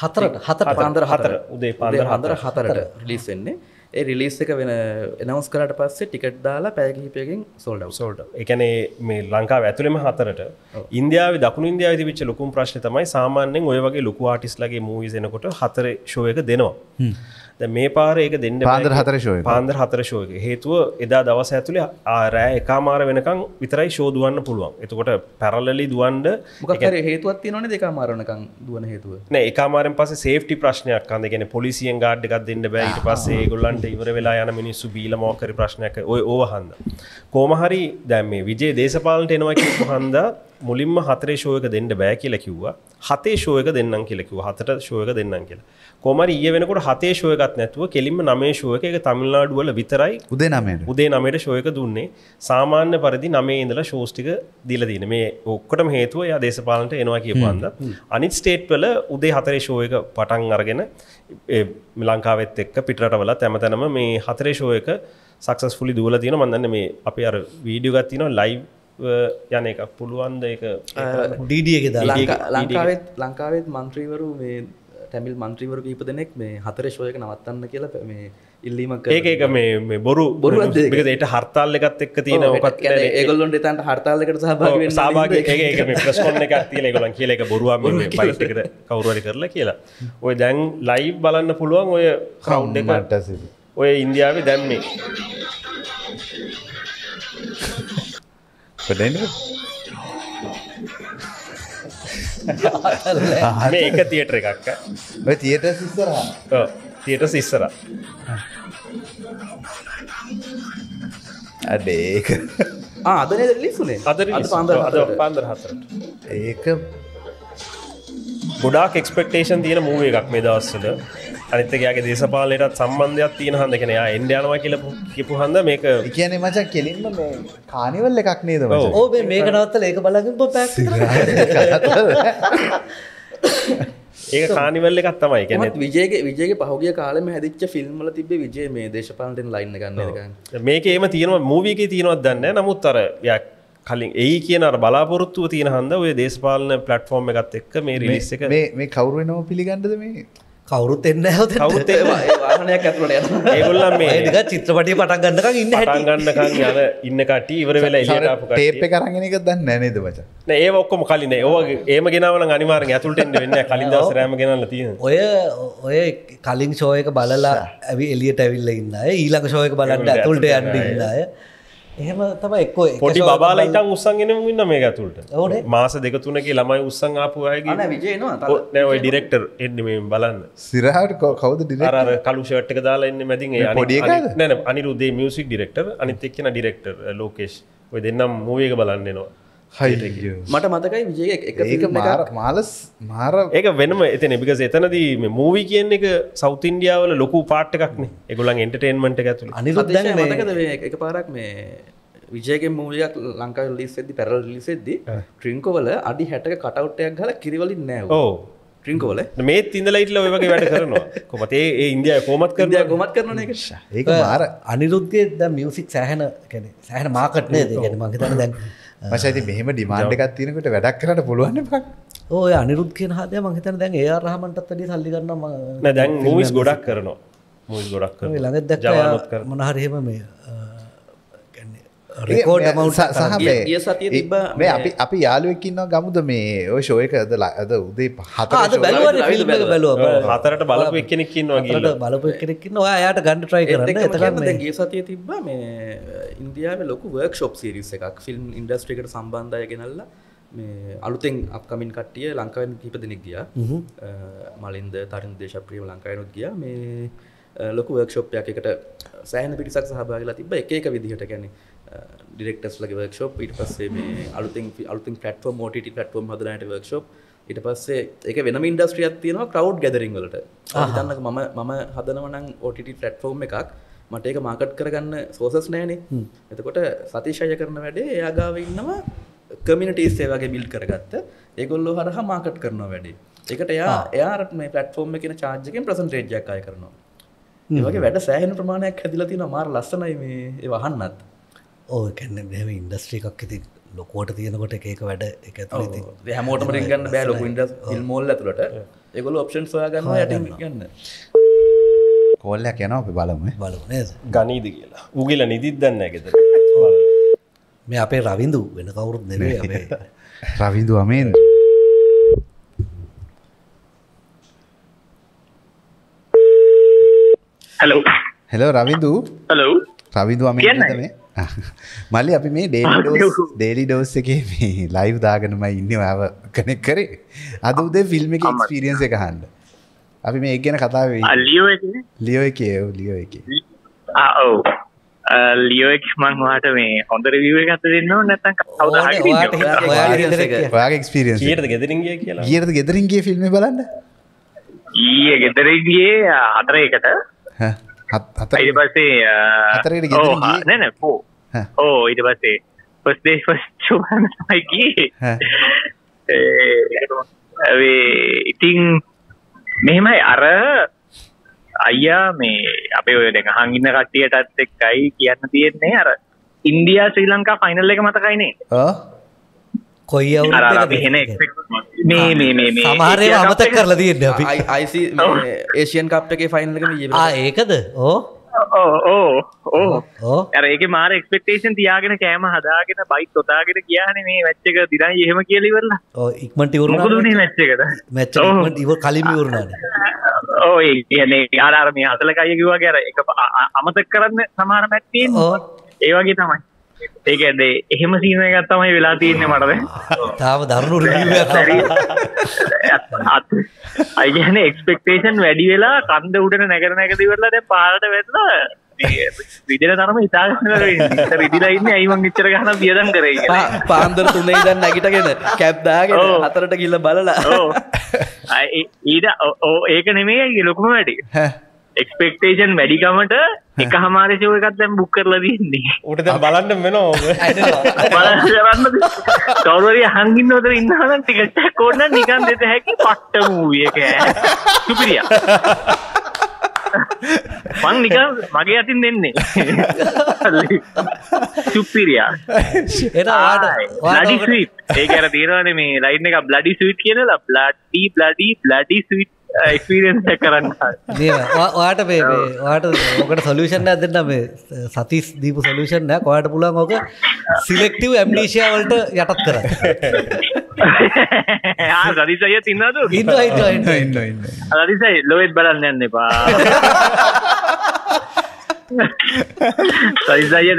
හතරට හතර පන්දර හතර උදේ පාදර හතර හතරට ලිස් වෙන්නේ ඒ රිලිස් එක වෙන එනවස් කරට පස්සේ ටිකට් දාලා පැකිහිපයකින් සෝල්ඩ සෝල්ට එකනේ මේ ලංකා ඇතුළෙම හතරට ඉන්දයාාව දකුණ ඉන්දයා විච ලොකුම් ප්‍රශ්න තමයි සාමාන්‍යෙන් ඔය වගේ ලොකු ආටිස් ලගේ මූවිසෙනකොට හතර ශෝයක දෙනවා ද මේ පාර ඒක දෙන්න පාන්දර හතර ශෝය පාන්දර හතර ශෝයක හේතුව එදා දවස ඇතුළේ ආරෑ එකමාර වෙනකං විතරයි ශෝදුවන්න පුළුවන් එතකොට පැරල්ලලි දුවන්ඩ මොකර හේතුවත් නොන දෙකාමාරණකං දුවන හේතුව නෑ එකමාරෙන් පස සේෆ්ටි ප්‍රශ්නයක් අන්දගෙන පොලිසියෙන් ගාඩ් එකක් දෙන්න බෑට පස්සේ ගොල්ලන්ට ඉවර වෙලා යන මිනිස්සු බීල මෝකරි ප්‍රශ්නයක ඔය ඕහන්න කෝමහරි දැම් මේ විජේ දේශපාලට එනවා හඳ මුලින්ම හතරේ ශෝයක දෙන්න බෑ කියලා කිව්වා හතේ ශෝයක දෙන්නම් කියලකිව හතට ශෝයක දෙන්නම් කියලා කොමරි ඒ වෙනකොට හතේ ශෝයකත් නැතුව කෙලින්ම නමේ ශෝයක එක තමිල්නාඩුවල විතරයි උදේ නමේ උදේ නමයට ශෝයක දුන්නේ සාමාන්‍ය පරිදි නමේ ඉඳලා ශෝෂ්ටික දිලදින මේ ඔක්කටම හේතුව ය දේශපාලට එනවා කියපන්ද අනිත් ස්ටේට්වල උදේ හතරේ ශෝයක පටන් අරගෙන ලංකාවෙත් එක්ක පිටරටවල තැමතැනම මේ හතරේ ශෝයක සක්සස් ෆුලි දූල තියෙන මන්දන්න මේ අපි අර වීඩියෝ ගත්තින ලයිව් යන එක පුළුවන්ද එක ඩඩියගේ ලංකාවෙත් ලංකාවෙත් මන්ත්‍රීවරු මේ තැමිල් මන්ත්‍රීවරු කීප දෙනෙක් මේ හතර ශෝයක නවත්තන්න කියලා මේ ඉල්ලීමක් ඒක මේ බොරු බොරු ඒට හර්තාල් එකත් එක් තියන ොත් ඒගොල්ලොන්ට තන්ට හර්තාල්ලකට සහ සාභාග ප්‍රස්කොන්න එකක් තියන ගොලන් කියල එක බොරුවම පයිටකට කවුරුවරි කරලා කියලා ඔය දැන් ලයි බලන්න පුළුවන් ඔය කරවුන්් එකට ඔය ඉන්දියාවේ දැම්මේ පදන්න මේක තියට එකක් තියට සිස්සර තියට සිස්සර අඩේක ආදන ලිස්සුනේ අද පන්දර අද පන්දර හතරට ඒක ගොඩාක් එක්ස්පෙක්ටේෂන් තියෙන මූුව එකක් මේ දවස්සට අනිත්තකයාගේ දේශපාලයටත් සම්බන්ධයක් තියෙන හඳ කෙන එන්ඩයනවා කියල කිපු හඳ මේක කියන මචක් කෙලින්ම කානිවල් එකක් නේද ඕ මේක නවත්තල ඒක බලගින් පැක් ඒ කානිවල්ල එකත් තමයි කැන විජයගේ විජයගේ පහුගිය කාලම හැදිච්ච ෆිල්ම්ල තිබ විජේ මේ දේශපාලටෙන් ලයින්න ගන්න මේක ඒම තියෙනවා මූවීක තියෙනවත් දන්න නමුත් අර යක් කලින් ඒ කියන බලාපොරොත්තුව තියෙන හඳ ඔය දේශපාලන පලට්ෆෝර්ම් එකත් එක්ක මේ රිලිස් එක මේ කවරුවෙනෝ පිළිගන්නද මේ කවරුත් එන්න ඇත කවුත් වාහනයක් ඇතුලට යන ඒගොල්ලන් මේ ඒක චිත්‍රපටිය පටන් ගන්නකන් ඉන්න හට ගන්නකන් යන ඉන්න කට ඉවර වෙලා ඉලාපු ටේප් කරගෙනක දන්න නේද මච ඒ ඔක්කොම කලින ඒවා ඒම ගෙනවන අනිවාරෙන් ඇතුලට එන්න වෙන්න කලින් දවස රෑම ගෙනල්ල තියෙන ඔය ඔය කලින් ෂෝයක බලලා ඇවි එලියට ඇවිල්ල ඉන්න ඊළඟ ෂෝයක බලන්න ඇතුලට යන්න ඉන්නය එහම තම එක්කෝ පොටි බාල ඉතන් උත්සන්ගෙන ඉන්න මේ ඇතුළට ඕන මාස දෙකතුනගේ ළමයි උත්සන් ආපුයගෙන නෑ ඩිරෙක්ටර් එන්න මේ බලන්න සිරහට කවද ඩිරර කලුෂට්ක දාලා එන්න මැතින් පොඩිය නෑ අනිරුදේ මියසික් ඩිරෙක්ටර් අනිත් එක්කෙන ඩිරෙක්ටර් ලෝකේෂ් ඔය දෙන්නම් මූවේක බලන්නනවා මට මතකයි විජය එක මාලස් මාර ඒක වෙනම එතන බිකස එතනදී මේ මූවී කියන එක සෞති ඉන්ඩියාවල ලොකු පාට් එකක්න එකගුලන් එන්ටර්ටේන්මට ඇතුළ අනි එක පාරක් මේ විජයගේ මූලයක් ලංකා ලිස්සෙදදි පැරල් ලිසෙද්දි ට්‍රිංකෝවල අඩි හැට කටවට්ටයක් හල කිරිවලින් නෑ ඕ ්‍රිංකෝල මේ ඉඳලයිටල ඔයගේ වැඩ කරනවා කොමතේ ඒ ඉන්දිය කෝමත් කරය ගොමත් කරන එක ඒක මාර අනිරුද්ධය ද මියසික් සෑහන කැන සෑහන මාකට්නය දෙ මගේ තන දැන් මසයිති මෙහම ඩිමාන්ඩ එකක් තියනකට වැඩක් කරට පුළුවන් ඕය අනිරුද් කිය හදය මහිතන දැන් ඒ රහමටත් අඩි සල්ලි කරන්න දැන් මූවිස් ගොඩක් කරනවා මුල් ගොඩක් ළඟත් දැක් මනහරහෙම මේ රෙකෝඩ් සහ සතිය අපි අපි යාලුවකින්න ගමුද මේ ඔය ෂෝයක ඇදලා ඇද උදේ පහත බැලුව හතරට බලපු එක්කෙනෙක්කින්න වගේ බලපු එකෙනෙක්න්න යායට ගන්ඩ ට්‍රයි කරන්න එතකන්න ගේ සතිය තිබ්බ මේ ඉන්දියාව ලොක වර්ක් ෂොප් සිරිස් එකක් ෆිල්ම් ඉන්ඩස්ට්‍රිකට සම්බන්ධය ගෙනල්ලා මේ අලුතෙන් අපකමින් කට්ටිය ලංකාවෙන් කිප දෙනෙක් ගිය මලින්ද තරින් දේශප්‍රියම ලංකායනුත් ගිය මේ ලොකු වර්ක්ෂෝප්යක් එකට සෑහන පිරිසක් සහභාගලා තිබ එක එක විදිහට ගැනේ ඩිරෙක්ටස් ලගේ වර්ක්ෂෝප් ඉට පස්සේ මේ අලුතින් අලුතින් පටෆෝම් ෝටි පටෆෝම් හදනට වර්ක්ෂෝප් ඉට පස්සේ එක වෙන ඉන්ඩස්ට්‍රියත් තියෙනවා කව් ගැදරින් වලට තන්න ම මම හදනවනං ඕටි පටෆෝම් එකක් මට ඒක මාකට් කරගන්න සෝසස් නෑනේ එතකොට සතිශය කරන වැඩේ එයාගාව ඉන්නවා කමිනිටේ සේවාගේ බිල් කරගත්ත ඒගොල්ලො හරහ මාකට් කරනවා වැඩේ එකට එයා එයාරට මේ පටෆෝර්ම් එකන චාර්ජකෙන් ප්‍රසන්ට්‍රේජ්ජකාය කරනවා ඒවගේ වැඩ සෑහෙන ප්‍රමාණයක් හැදිලතින මාර ලස්සනයි මේ වහන්නත් ඕ කැන්න මෙම ඉන්ඩස්ට්‍රිකක් ඇති ලොකෝට තියනකොට එකක වැඩ එක හැමෝටම රිගන්න බෑ ලොක ඉඩ ල් මෝල් ඇතුලට එකගොල ඔප්ෂන් සොයාගන්න යට ගන්න කෝල්ලයක් යන අපි බලම බලන ගනීද කියලා උගල නිදිත් දන්න ඇගෙත මේ අපේ රවිඳු වෙන කවුරුත් නෙවේ රවිඳු අමේන් hello hello Ravindu hello Ravindu අමේ මේ මල්ලි අපි මේ ඩේලි ඩෝස් එකේ මේ ලයිව් දාගනමයි ඉන්න ඔයාව කනෙක් කරේ අද උදේ ෆිල්ම් එක එක්ස්පිරියන්ස එක හන්ඩ අපි මේ ගැන කතාව ලියෝ ලියෝ එක ලියෝ එක ඔව ලියෝක් මංවාට මේ හොඳ රිව ගත දෙන්න නැතන් ගේද ගෙදරින්ගේ ෆිල්ම් බලන්න ඊය ගෙදරගේ හතර එකට හතරට නැන පෝ ඕ ඊට පස්සේ පස් දේ පස්චුබන්න මයිකි ඇවේ ඉතිං මෙහෙමයි අර අයියා මේ අපේ ඔය දෙක හංගින්න කට්ටියටත් එක්කයි කියන්න තියෙන්නේ අර ඉන්දයා ශ්‍රී ලංකා ෆයිනල් එක මතකයිනේ කොයි සමාරය අමතක් කරලා තියන්න අපි යිසි ඒෂයන් කප් එක ෆයිනල්ලක ඒකද ඕ ඕ ඇරඒක මාර එක්පෙක්ටේෂන් තියාගෙන කෑම හදාගෙන බයිත් තොතාගෙන කියහන මේ වැච්චක දිරයි එහෙම කියලිවරලා ඉක්මට ඉවර මැච්චකට මැච් ඉව කලින් වරුණාද ඕ කියන්නේ ආරාරමය අසලකයකිවා ගැර එක අමතක් කරන්න සමාර මැත්තිෙන් ඒවගේ තමයි ඒකද එහෙම සීන එකත් තමයි වෙලා තියන්නේ මටද තාම දරුණු අයිගන එක්ස්පෙක්ටේෂන් වැඩි වෙලා කන්ද උඩට නැකර නැකතිවරලා දැ පාලට වෙත්ලා විදන තරම ඉතා රිදිලයින්න ඇයිවන් විච්චර ගහන වියදන් කරේ පාන්දර තුනේ දන්න නැගිටගෙන කැප්දාගෙන අතරට ගිල්ල බලලා ඊට ඕ ඒක නෙමේ ලොකුම වැඩි හැ එක්ස්පෙක්ටේෂන් වැඩිකමට එක හමාරශෝ එකත් දැම් බුක් කරලා දන්නේ ට බලන්න වෙනවා තවරරි හංගින් නොතර ඉන්නහන ටිකට කෝන්න නිකන් දෙත හැකි පට්ට වූියක සුපිරිය මං නිකන් මගේ අතින් දෙන්නේ සුපිරියා ඒ ඒකර තේරවාන මේ ලයින්න එක බ්ලඩි ස්විට් කියනලා බ්ලඩ්ඩී බ්ලඩී බ්ලඩි ස්විට් එක්වීරෙන්ය කරන්න වාට පේ වාට ඕකට සොලූෂන් ඇදන්න මේ සතිස් දීපු සොලූෂන්න කොයාට පුලන් ඕක සිලෙක්ටව ඇම්නිශයවලට යටත් කර රදිසය තින්නතු ඉන්න ඉන්න ඉන්න රදිසයි ලොවෙත් බලන්න යන්න එපා සරිසය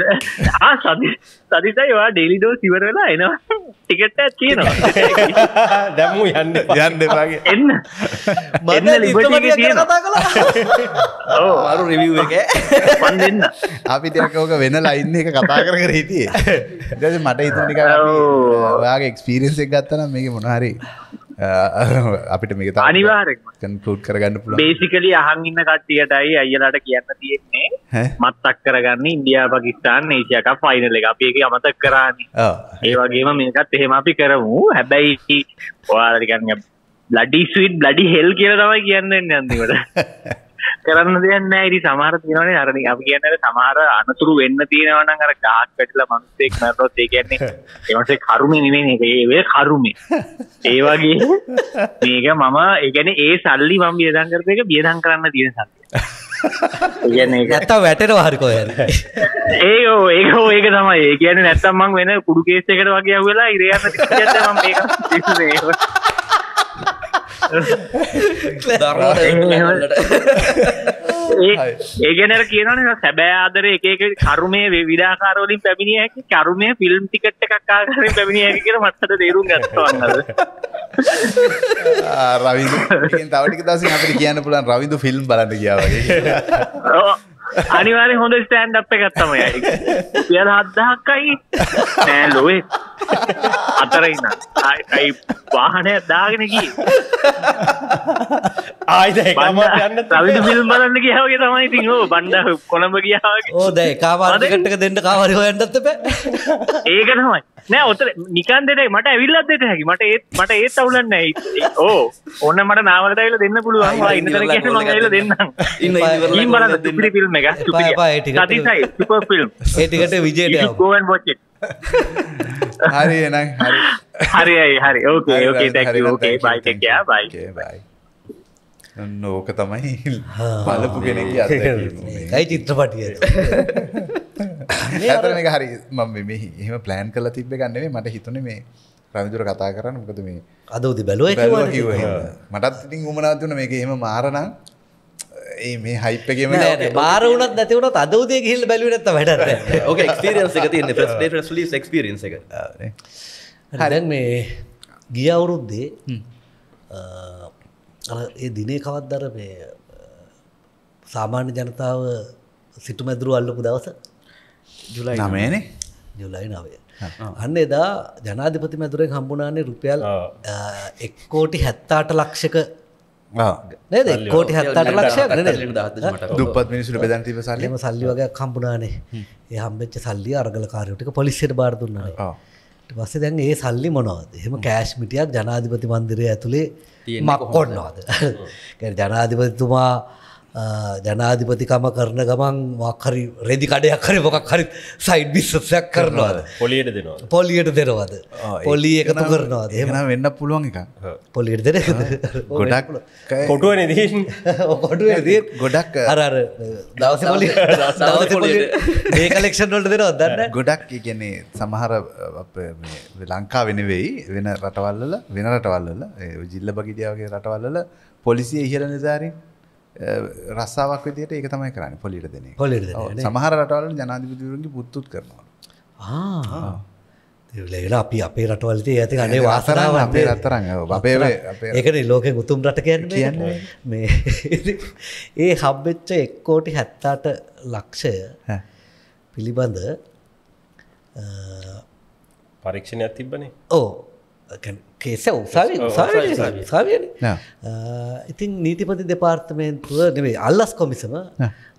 ආ සති සතිසයිවා ඩෙලි දෝ සිවර වෙලා එනවා ටිකෙට්ට තියෙනවා දැම්මු යන්න යන්න එපාගේ එන්න මන්න ලිබටිය තියෙන අරු රිවිව් එක මන් දෙන්න අපි දෙකෝක වෙන ලයින් එක කතා කර කර හිටියේ දැස මට ඉතනික ඔයාගේ එක්ස්පීරියන්ස් එක ගත්තනම් මේක මොනහරි අපිට මේක අනිවාරෙන් කන්කලුඩ් කරගන්න පුළුවන් බේසිකලි අහන් ඉන්න කට්ටියටයි අයියලාට කියන්න තියෙන්නේ මත්තක් කරගන්න India Pakistan Asia cup final එක අපි ඒක අමතක කරානේ ඒ වගේම මේකත් එහෙම අපි කරමු හැබැයි ඔයාලා ටිකක් බ්ලඩි ස්විට් බ්ලඩි හෙල් කියලා තමයි කියන්නේ යන්නේ අන්තිමට කරන්න දෙයක් නැහැ ඉතින් සමහර තියෙනවනේ අර අපි කියන්නේ සමහර අනතුරු වෙන්න තියෙනවා නම් අර ගහක් වැටලා මිනිස්සෙක් මරනොත් ඒ කියන්නේ ඒවට කර්මේ නෙමෙයි ඒක ඒ කර්මේ ඒ වගේ මේක මම ඒ කියන්නේ ඒ සල්ලි මම වියදම් කරපු එක වියදම් කරන්න තියෙන සල්ලි කියන්නේ නැත්තම් වැටෙනවා හරි කොහෙද ඒක ඒක ඒක තමයි ඒ කියන්නේ නැත්තම් මම වෙන කුඩු කේස් එකකට වගේ අහුවෙලා ඉරයන්න තිබ්බට මම මේක Ah, ඒගැනර කියනන සැබෑ ආදර එකක කරුමේ විඩාකාරෝලින් පැමිණිය හැකි කරුමේ ෆිල්ම් ටිකට් එකක්කාකාරින් පැමිණිය හැකි කියර මත්තට දේරුම් ගත්තවන්නද රවි තවටික දසි අපට කියන්න පුළන් රවිදු ෆිල්ම් බලන්න කියාවගේ අනිවාරය හොඳ ස්ටෑන්් අප් එකත්තම යයි කියල අත්දහක්කයි නෑ ලොවේ අතරඉන්න අයි වාහනය දාගෙනකි ආයිද යන්න තවි ිල් බලන්න කියාවගේ තමයි ඉතින් හෝ බණ්ඩ කොළඹ කියාව ඕ දැ කාවාදකටක දෙන්නට කාවරහෝ ඇන්ටත්ත පැ ඒක තමයි නෑ ඔත නිකන් දෙට මට ඇවිල්ලත් දෙට හැකි මට ඒත් මට ඒත් අවුලන්න ඕ ඔන්න මට නාවලට ඇවිල දෙන්න පුළුවන් ඉන්න ල දෙන්න ඉන්න බල දුපිරි ෆිල්ම් එක සතිසයි සුපර් ෆිල්ම් ඒටිකට විජේට ගෝවන් බොච්චෙක් හරි එනම් හරි හරි හරි ඕකේ ඕකේ දැක්කේ ඕකේ බයි ටේක් කෙයාර් බයි බයි නෝක තමයි පලපු කෙනෙක ඇයි චිත්‍රපටිය ඇතරනක හරි මම මෙහි එහම ප්ලෑන් කල තිබ්බ ගන්නේ මට හිතන මේ රමිදුර කතා කරන්න මොකද මේ අදෝති බැලුව මටත් ඉතින් උමනාතුන මේක එහෙම මාරණං ඒ මේ හයිප්ගේම බාරවුනත් නැතිවුණත් අදෝදේ ගහිල් බැලුවනත් වැඩට ඕක ක්ස්පිරියන්ස එක තියන්නේ ප්‍රස් ලි එක්ස්පිරියන්ස එක හරැන් මේ ගිය අවුරුද්දේ අර ඒ දිනේ කවත්දර මේ සාමාන්‍ය ජනතාව සිටු මැදුරු අල්ලපු දවස ජුලයි නමේනේ ජුලයි නවය අන්න එදා ජනාධිපති මැදුරෙන් හම්බුණනේ රුපියල් එක්කෝටි හැත්තාට ලක්ෂක කෝටි හැත්තාට ලක්ෂ දුපත් මිනිසුට බැදැන්තිව සල්ලම සල්ලි වගේ කම්පුනානේ ඒ හම්බච්ච සල්ලි අරගල කාරයටක පොලිසිට බාර දුන්නට පස්සේ දැන් ඒ සල්ලි මොනවද එහම කෑශ්මිටියක් ජනාධිපති මන්දිරය ඇතුළේ මක් කොන්නවාද ජනාධිපතිතුමා ජනාධිපතිකම කරන ගමන් මක්හරි රෙදි කඩයක් හරි මොකක් හරි සයිඩ් බිස්සයක් කරනවාද පොලියට දෙනවා පොලියට දෙනවද පොලි එකතු කරනවා එම වෙන්න පුළුවන් එක පොලියට දෙන ගොඩක් කොටුව කොට ගොඩක් අරර දවස ඒකලෙක්ෂන් වලට දෙනවා දන්න ගොඩක් කියන්නේ සමහර ලංකා වෙන වෙයි වෙන රටවල්ල වෙන රටවල්ල ජිල්ල බගිටියාවගේ රටවල්ල පොලිසිය ඉහල නිසාරින් රස්සාාවක් විදියට ඒ තමයි කරන්න පොලිට දෙන පොලිට සමහර රටවල ජනාධිපතිවරුන්ගේ පුත්තුත් කරනවා ලෙල අපි අපේ රටවලතේ ඇති අනේ වාසරාව අපේ රත්තරන්න අපේ ඒකන ලෝක ගුතුම් රට කියන්න කියන්නේ මේ ඒ හබ්බෙච්ච එක්කෝටි හැත්තාට ලක්ෂය පිළිබඳ පරීක්ෂණයක් තිබ්බනේ ඕ කේස උසාවිය ඉතින් නීතිපති දෙපාර්තමේන්තුව නෙවේ අල්ලස් කොමිසම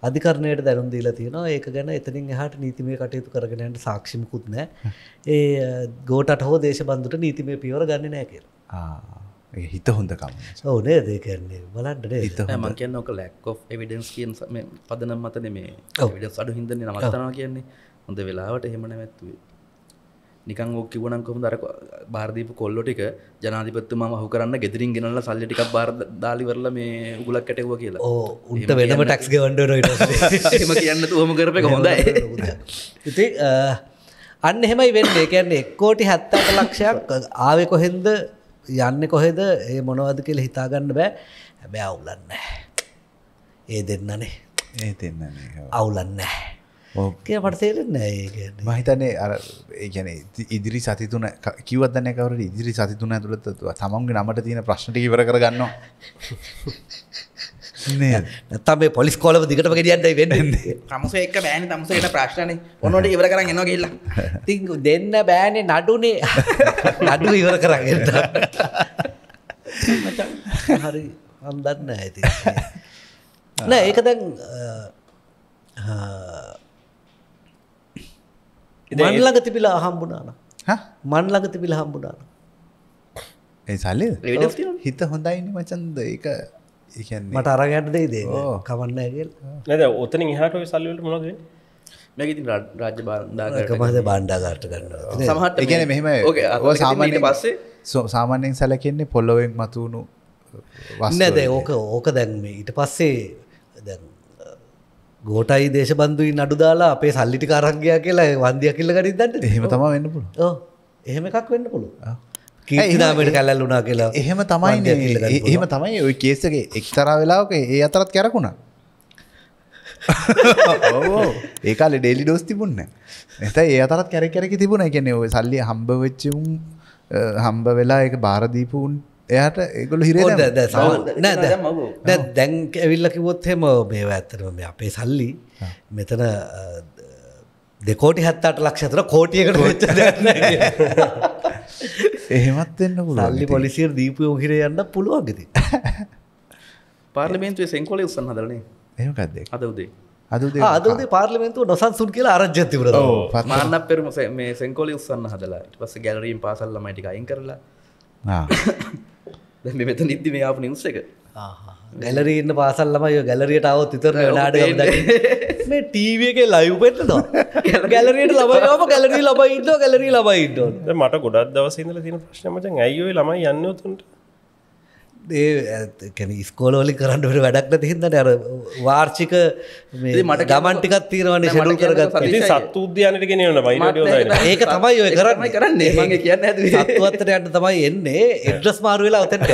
අධිකරණයට දැනුම්දීලා තියෙනවා ඒක ගැන එතනින් එහට නීතිමය කටයුතු කරගෙනට සාක්ෂිමකුත් නෑ ඒ ගෝටට හෝ දේශබන්දුට නීතිමය පියවර ගන්න නෑ කිය හිත හොඳකම ඕනේ දෙකරන්නේ බලන්ට හිත මන් කියන්න ඕක ලැක්කෝ එවිඩන්ස් කියන පදනම් මතන මේ ඔවිඩ සඩු හිදන්නේ නවතනවා කියන්නේ හොඳ වෙලාවට හෙමන වැත්තුවේ නිකං ෝ කිවනන් කොම දර භාරදීප කොල්ලො ටික ජනාධිපත්තුම හු කරන්න ගෙදරින් ගෙනල සල්ලි ටික් බාර දාලිවරල මේ උගලක් කැටව කියලා ඕ උන්ට වෙනම ටක්ස් ගවන්ඩර ම කියන්න හොම කරප හොඳයි ඉති අන්න එහෙමයි වෙන්නේ කියන්නේ එක්කෝටි හැත්තට ලක්ෂයක් ආවෙ කොහෙන්ද යන්න කොහෙද ඒ මොනවද කියල හිතාගන්න බෑ හැබැ අවුලන්න ඒ දෙන්නනේ ඒ දෙන්න අවුලන්නෑ කිය පට තේරෙන්නේ ඒ මහිතන්නේ අර ඒගැන ඉදිරි සතිතුන කිවදන කවර ඉදිරි සතිතුන ඇතුළත්තුව තමන්ගේ නමට තියෙන ප්‍රශ්ට ඉවර කරගන්න නතම පොලිස් කොලව දිගට ගෙටියන්ට වෙන්න තමස එක් බෑන තමසට ප්‍රශ්නය ඔන්නට ඉවර කරන්න එනවා කියල්ලා ති දෙන්න බෑනේ නඩුනේ නඩු ඉවර කරගට හරි අන්දන්න ඇති නෑ ඒක දැන් මන්ලඟ තිබිලා හම්බුනාන මන්ලඟ තිබිල හම්බුනාන ඒ සල්ල හිත හොඳයින්න මචන්ද එක මට අරගට දේ දේ කවන්න ඇගල් නැද ඔතන හට සල්ලට මොද නැගති රාජ්‍ය බාන්ධකමද බණ්ඩාගාට කරන්න සමහට ගැන මෙහම සාමාන්‍ය පස්සේ සාමාන්‍යෙන් සැලකෙන්නේ පොල්ලොවෙන් මතුවුණු වන්නදේ ඕක ඕක දැන්ම ඊට පස්සේ දැන් ගෝටයි දේශබන්දුයි නඩු දාලා අපේ සල්ලිටි කාරංගයා කියලා වන්දිය කිල්ල ගනි දන්න එහෙම තම වෙන්න පුළ එහෙම එකක් වෙන්න පුළු කීදාමට කැල්ලල් වුනා කියලා එහෙම තමයි එහෙම තමයි ඔය කේසගේ එක්තරා වෙලාවක ඒ අතරත් කැරකුණා ඒකාල ඩෙලි ඩෝස් තිබුන්න එත ඒ අතරත් කැරකැරකි තිබුණ එකන්නේ ඔය සල්ලි හම්බවෙච්චුම් හම්බ වෙලා එක බාරදීපුූන් එයට ඒගොල හිර දැන් ඇවිල්ලකිවොත්හෙම මේ ඇත්තරම මේ අපේ සල්ලි මෙතන දෙකෝටි හැත්තාට ලක්ෂතර කෝටියකට වෙච්ච එහෙමත් එන්න පුලල්ලි පොලිසිය දීපය උහිර යන්න පුළුවන්ගෙති පාර්ලිමේන්තුවේ සංකොල උත්සන් හදරනේ ඒමකක්ද අද උදේ අදේ අදේ පාර්ලිමෙන්තු නොසන්සුන් කියලා අරජ්‍යතිවර මාන්න පෙරම මේ සංකොලි උත්සන්න හදලා පස ගැලරීම් පාසල්ල මටික අයින් කරලා දැ මෙත නිදදි මේ අප නිවස එක ගැලරීන්න පාසල්ලම ය ගැලරියට අවත් ඉතර නාට මේ ටීවගේ ලයිවපෙට නො ගැලරට ලබම ගැලරී ලබයිට ගැලරී ලබයිට මට ගොඩක් දවසේදල තින ප්‍රශ්නමචන් ඇයෝ ළමයි යන්නතුන්ට ඒැන ස්කෝලෝලි කරන්නට වැඩක්න හිදන්න අර වාර්ෂික මට ගමන්ටිකත් තීරවන ශඩු කරගත් සත් උද්‍යානට ගෙනන ඒක තමයි ඔය කරන්න කරන්න මගේ කියන්න ඇත්වත්තට යන්න තමයි එන්නේ එඩ්‍රස් මාරු වෙලා ඔතට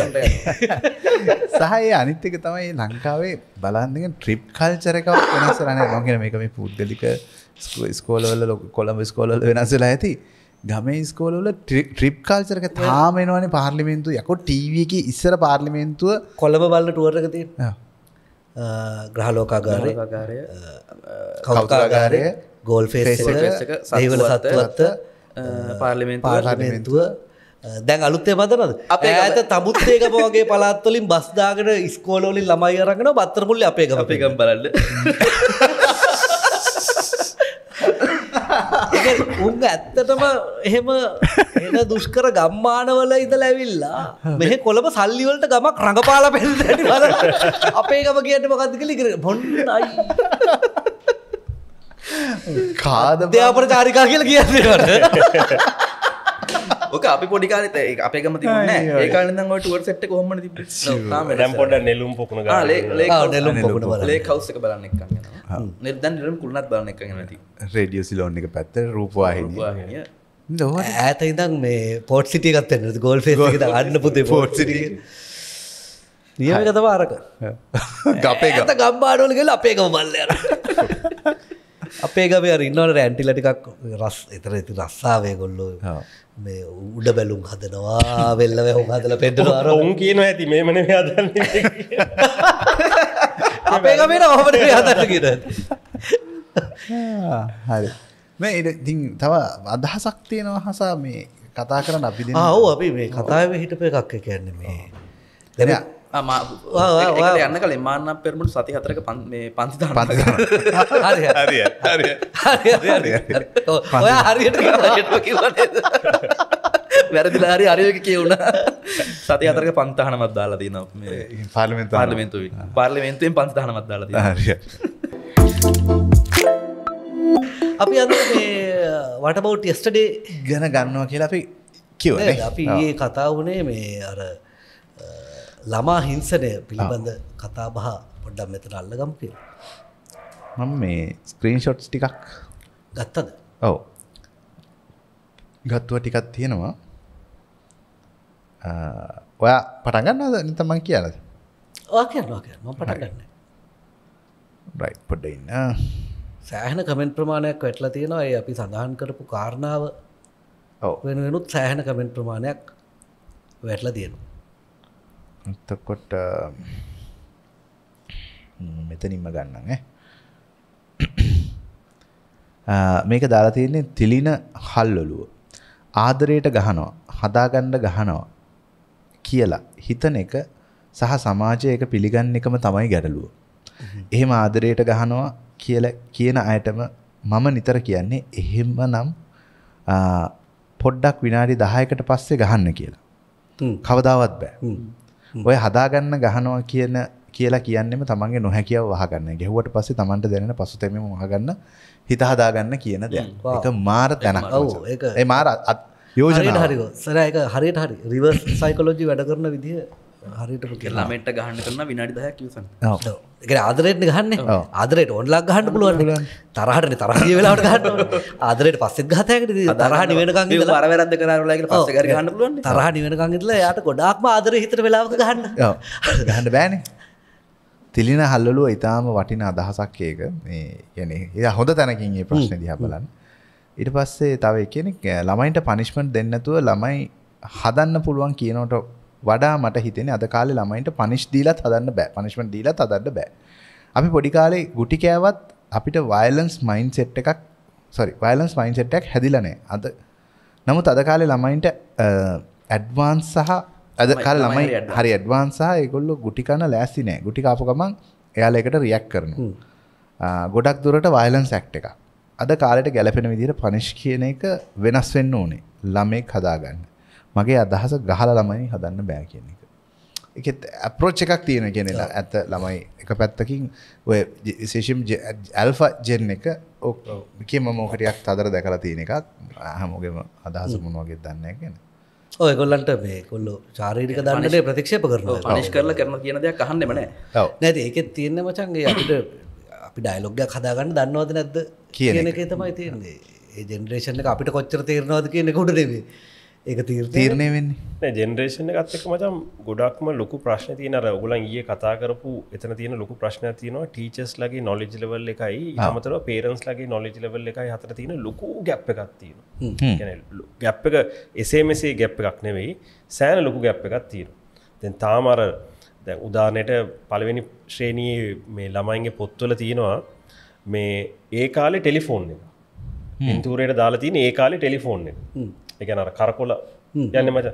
සහය අනිත්‍යක තමයි ලංකාවේ බලන්දගෙන් ට්‍රිප් කල්චරක වෙනසරන්න මගෙන මේකම පුද්ගලික ස්කෝලවල කොළඹ ස්කෝලල වෙනසලා ඇති ගමේ ස්කෝලවල ට්‍රිප් කාල්චරක තාමෙනවන පාර්ලිමෙන්තු යකො ටීවක ඉස්සර පාර්ලිමෙන්තුව කොළඹ බල්ල ටුවරකති ග්‍රහලෝකාගාරය කවකාගාරය ගෝල් ෆේස සහිවල සත්වත්ත පාර්ලිමෙන් පාර්ලිමෙන්තුව දැන් අලුත්තේ පදරද අප ඇත තමුත්තේක පෝගේ පලාත්වලින් බස්දාගෙන ස්කෝලෝලින් ළමයි අරගෙන බත්තරමුල්ල අපේ අපේ ගම් බලන්න උන් ඇත්තටම එහෙම එන දුෂ්කර ගම්මානවල ඉඳ ලැවිල්ලා මෙහ කොළඹ සල්ලිවලට ගමක් රඟපාල පෙල්ට අපේ ගම කියට මකත්කල කර බොන්නයි කාද ්‍යාපර චාරිකා කියල කියන්නට ඕක අපි පොඩිකාලත අපේ ගම තිබන ඒකාලන්න ටුවර් සට් කොහොම පොඩ නෙලුම් පොකුණ නෙලුම් පොකුණ ලේ කවස්සක බලන්න එක නිර්දන් නිරම් කුල්ලත් බලන්න එක නති රේඩියෝ සිලෝන් එක පැත්ත රූපවාහිනි ඇත ඉදන් මේ පොට් සිටියගත්තන්න ගොල් ේ අන්න පුතේ පොට් සිටිය නියම ගතවාරක ගපේ ගත ගම්බාඩෝලගෙල අපේ ගමල්ලර අපේ ගම ඉන්නවට ඇන්ටිලටිකක් රස් එතර ඇති රස්සාාවය කොල්ලො මේ උඩ බැලුම් හදනවා වෙල්ලව හො හදල පෙට ඔවුන් කියන ඇති මේ මන හදන්න අපේ ගමෙන ඔහමට හදටකිර හරි මේ ඉතින් තව අදහසක් තියෙනවා හසා මේ කතා කරන්න අපි හෝ අපි මේ කතාව හිටප එකක් කියන්නේ මේ දැ යන්න කල මාන්න පෙරමුණු සති හතරක පන් පන්සි පත් ඔයා හරියට වැරදිලාරි අරයක කියවුණ සති අතරක පන්තහනමත් දාලා දන පාර්ලිමෙන් පාර්ලිමෙන්තු පාර්ලිමෙන්තුවෙන් පන්සතහනමත් දාලා අපි අද වටබව් ටෙස්ටඩේ ගැන ගන්නවා කියලා අපි කිව අපි ඒ කතා වනේ මේ අර ළමා හිංසනය පිළිබඳ කතාබහ පොඩ්ඩම් මෙතර අල්ලගම් කිය මම මේ ස්ක්‍රීන් ෂොට්ස් ටිකක් ගත්තද ඔව ගත්තුව ටිකත් තියෙනවා ඔයා පටගන්න නිතමන් කියලද ම පටගන්න රයි පොඩ්ඩඉන්න සෑහන කමෙන්ට ප්‍රමාණයක් වැටලා තියෙනවා ඒ අපි සඳහන් කරපු කාරණාව වෙනුත් සෑහන කමෙන්ට ප්‍රමාණයක් වැටලා තියෙනවා එතකොට මෙතනින්ම ගන්න මේක දාලා තියන්නේ තිලින හල්ලොලුව ආදරයට ගහනවා හදාගන්න ගහනවා කියලා හිතන එක සහ සමාජය එක පිළිගන්න එකම තමයි ගැටලුව. එහෙම ආදරයට ගහනවා කියලා කියන අයටම මම නිතර කියන්නේ එහෙම නම් පොඩ්ඩක් විනාඩි 10කට පස්සේ ගහන්න කියලා. කවදාවත් බෑ. ඔය හදාගන්න ගහනවා කියන කියලා කියන්නෙම තමන්ගේ නොහැකියාව වහගන්න. ගෙහුවට පස්සේ තමන්ට දැනෙන පසුතැවීම වහගන්න හිත හදාගන්න කියන දෙයක්. ඒක මාර තැනක්. ඔව් oh, ඒක. ඒ මාර යෝජනාව. හරියට හරි. සර ඒක හරියට හරි. රිවර්ස් සයිකොලොජි වැඩ කරන විදිය හරිට ළමට ගහන්න කරන විනාඩි දහයක් එක ආදරයට ගහන්න ආදරයට ඔන්ලක් ගහන්න පුළුවන් තරහට තරහිය වෙලාට ගහන්න ආදරයට පස්සෙත් ගතයකට තරහ නිවෙනකගේ වරවැරද කරලගේ පස ගහන්න පුළුවන් තරහ නිවෙනකංගල යට ගොඩක්ම ආදර හිතර වෙලාවක ගහන්න ගහන්න බෑන තිලින හල්ලලුව ඉතාම වටින අදහසක් ඒක යන එ හොඳ තැනකින් ඒ ප්‍රශ්න දිහපලන්න ඉට පස්සේ තව එකෙනෙක් ළමයින්ට පනිිෂ්මට් දෙන්නතුව ළමයි හදන්න පුළුවන් කියනට වඩා මට හිතෙන අද කාලෙ ළමයින්ට පනිෂ් දීලත් හදන්න බෑ පනිශ්මට දීලත් හදන්න බෑ අපි පොඩි කාලේ ගුටි කෑවත් අපිට වයිලන්ස් මයින් සෙට් එකක් සොරි වයිලන්ස් මයින් සෙට්ටක් හැදිලනේ අද නමුත් අද කාලෙ ළමයින්ට ඇඩ්වාන් සහ අද කාල ළමයි හරි ඇඩ්වාන් සහ ඒගොල්ලො ගුටිකන්න ලෑස්සිනෑ ගුටිකාපු ගමන් එයාල එකට රියක් කරනු ගොඩක් දුරට වයිලන්ස් ඇක්් එක අද කාලට ගැලපෙන විදිර පනිෂ් කියන එක වෙනස් වෙන්න ඕනේ ළමෙක් හදාගන්න මගේ අදහස ගහල ළමයි හදන්න බෑ කියන එක එකත් අපරෝච් එකක් තියෙන කියෙනෙලා ඇත ළමයි එක පැත්තකින් ඔය විශේෂම් ඇල්ෆ ජෙන් එක ඕකේ මම හරියක් තදර දැකලා තියෙන එකක් හමෝගේම අදහස මුණ වගේ දන්න ගැන ඔයගොල්ලන්ට මේ කොල්ල චාරීක දන්නට ප්‍රතික්ෂප කරන පනිශ් කරල කරන කියන දෙයක් අහන්නෙමන නැති එක තියෙන මචන්ගේ අපිට අපි ඩයිලොග්ගයක් හදාගන්න දන්නවද නැද්ද කියන එක තමයි තියෙන්නේ ඒ ජෙනරේෂණ අපිට කොච්චර තේරනවාද කියන කොට නෙවේ ඒක තීරණය වෙන්නේ ජෙනරේෂණ ගත්තක මචම් ගොඩක්ම ලොකු ප්‍රශ්න තියන අර ගුලන් ඒ කතා කරපු එතන තියෙන ලොකු ප්‍රශ්න තියනවා ටීචස් ලගේ නොලෙජ් ලවල් එකයි හමතර පේරන්ස් ලගේ නොලෙජ් ලවල් එකයි හතර තියෙන ලොකු ගැප් එකක් තියෙන ගැප් එක එසේ මෙසේ ගැප් එකක් නෙවෙයි සෑන ලොකු ගැප් එකක් තියෙන දැන් තාමර දැ උදානයට පළවෙනි ශ්‍රේණයේ මේ ළමයින්ගේ පොත්වල තියෙනවා මේ ඒ කාලේ ටෙලිෆෝන් එක ඉන්තුරයට දාලා තියෙන ඒ කාලේ ටෙලිෆෝන් එක එකන අර කරකොල යන්න මච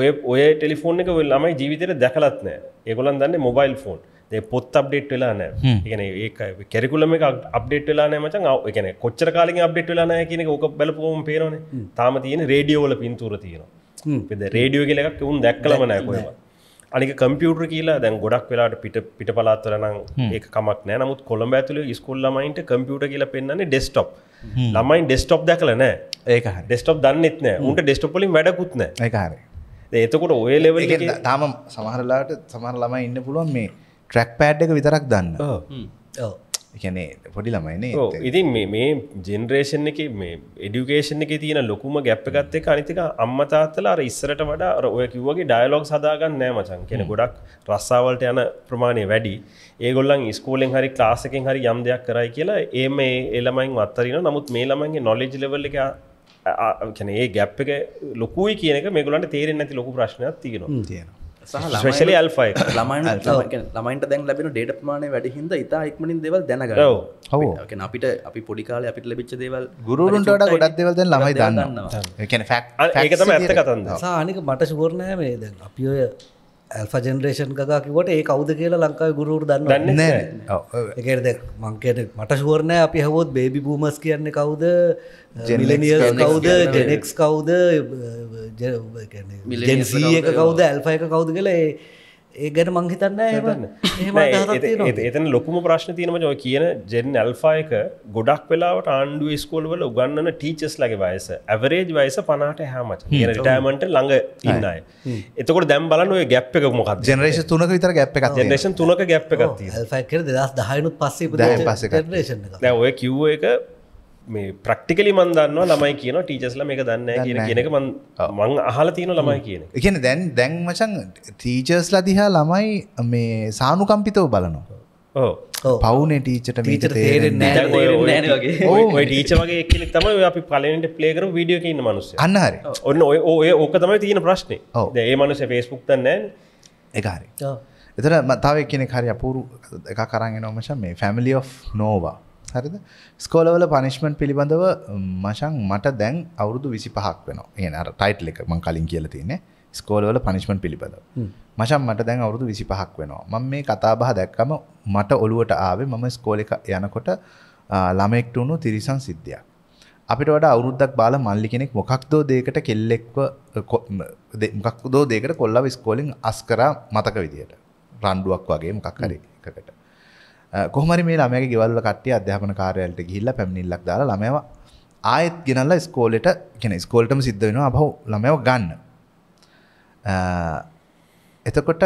ඔය ඔය ටෙලිෆෝන් එක වෙල්ලාමයි ජීවිතයට දැකලත් නෑ ඒගොලන් දන්න මොබයිල් ෆෝන් ඒ පොත් අප්ඩේට් වෙලා නෑ එකන ඒ කෙරකුලම එක අප්ඩේට් වෙලා නෑ මචන් එකන කොච්චර කාලින් අප්ඩේට් වෙලා නෑ කියන ඕක බැලපුෝම පේරන තාම තියෙන රේඩියෝල පින්තුර තියෙනවා පෙද රේඩියෝ කියලක් උන් දැක්කලම නෑ කොයවා අනික කම්පියුටර් කියලා දැන් ගොඩක් වෙලාට පිට පිට පලාත්වරනම් ඒ කමක් නෑ නමුත් කොළඹ ඇතුළ ස්කුල් ලමයින්ට කම්පියුට කියල පෙන්න්නේ ඩෙස්ටොප් ළමයින් ඩෙස්ටොප් දැකල නෑ ඒක ඩෙස්ටොප් දන්නෙත් නෑ උන්ට ඩෙස්ටොපලින් වැඩකුත්න එකකාර එතකොට ඔය ලෙව තාම සමහරලාට සමහර ළමයි ඉන්න පුළුවන් මේ ට්‍රක් පෑඩ් එක විතරක් දන්න එකනේ පොඩි ළමයිනේ ඉතින් මේ ජෙනරේෂන් එක මේ එඩියුකේෂන් එක තියෙන ලොකුම ගැප්ප ගත්තේ අනිතික අම්මතාත්තලා අර ඉස්සරට වඩා ඔය කිව්වගේ ඩයලොග් සදාගන්න නෑ මචන් කෙන ගොඩක් රස්සාවලට යන ප්‍රමාණය වැඩි ඒගොල්ලන් ස්කෝලෙන් හරි ලාසකෙන් හරි යම් දෙයක් කරයි කියලා ඒ මේ එළමයින් අත්තරන නමුත් මේ ළමන්ගේ නොලෙජ් ලෙවල් එක කැන ඒ ගැප් එක ලොකුයි කියනක මේගොලන්ට තේරෙන් ඇති ලොකු ප්‍රශ්නයක් තියෙනවා තියෙන ශලි අල්ෆයි ළමයින් ළමයින්ට දැන් ලැබෙන ඩේට ප්‍රමාණය වැඩ හිද ඉතා එක්මනින් දෙවල් දැනග හෝන අපිට අපි පොඩිකාල අපිට ලබිච් දේවල් ගුරුන්ට ගොඩක් දෙවල්ද ළමයි දන්නවා ෆක් ඒකතම ඇත කතන්න සානික මට ශුවරණෑ මේ දැන් අපි ඔය ඇල්ෆ ජෙනරේෂන් ගා කිවට ඒ කවුද කියලා ලංකාව ගුරුට දන්න දන්න එකද මංකයට මට ශුවරණය අපි හවෝත් බේබි බූමස් කියන්නේ කවුද ජනිලනිය කවුද ජෙනෙක්ස් කවුද ජනසීක කවුද ඇල්ෆයක කවුද කියලා ඒ ගැන මංහිතන්න එතන ලොකුම ප්‍රශ්න තියනම ජො කියන ජෙන් ඇල්ෆායක ගොඩක් වෙලාවට ආණ්ඩුව ස්කෝල්වල උගන්නන ටීචස් ලගේ වයස ඇවරේජ් වයස පනාට හමච ටමට ළඟ ඉන්නයි එතකට දැම් බලන ඔය ගැප් එක මොක් ජනරේෂ තුනක විතර ගැප් එකක් ජනේෂන් තුනක ගැප් එකක් ල්ෆයිකර දස් දහයනුත් පස්සේ පස ඔය කිව්ව එක මේ ප්‍රක්ටිකලි මන් දන්නවා ළමයි කියන ටීචස්ල මේ දන්න කියන කියනක මං අහල තියන ළමයි කියන එකන දැන් දැන් මචන් ටීචර්ස් ලදිහා ළමයි මේ සානුකම්පිතව බලනවා පවුනේ ටීචට මීට තේරෙන්න ටීච වගේ තම අපි පලට පලේකර විඩියෝ කියන්න මනුස්ස අන්නහරි ඔන්න ඔය ඔය ඕක තමයි තියෙන ප්‍රශ්නය ඒ මනුස ෆේස්බුක් තන්න එකහරි එතර මතාව කියන හරි අපූරු එක කරන්න නොමශ මේ ෆැමිලි ඔ් නෝවා හරිද ස්කෝලවල පනිශ්මන් පිළිබඳව මචන් මට දැන් අවුරුදු විසි පහක් වෙන ඒනර ටයිට් එක මං කලින් කියල තියන්නේ ස්කෝලවල පනිශ්මන් පිළිබඳව මචන් මට දැන් අවුරුදු විසි පහක් වෙනවා මං මේ කතාබහ දැක්කම මට ඔලුවට ආවේ මම ස්කෝලක යනකොට ළමෙක්ටුණු තිරිසන් සිද්ධියක් අපිට වඩ අවුරුද්දක් බාල මල්ලි කෙනෙක් මොකක් දෝ දේකට කෙල්ලෙක්ව මොකක් දෝ දේකට කොල්ලව ස්කෝලින් අස්කර මතක විදියට රණ්ඩුවක් වගේ මොකක් හරි එකකට කොහමරි මේ ළමයගේ ගෙවල්ල කට්ටිය අධ්‍යාපන කාර්යාලට ගිහිල්ලා පැමිණිල්ලක් දාලා ළමයව ආයෙත් ගෙනල්ලා ඉස්කෝලේට කියන ඉස්කෝලේටම සිද්ධ වෙනවා අබහුව ළමයව ගන්න. එතකොට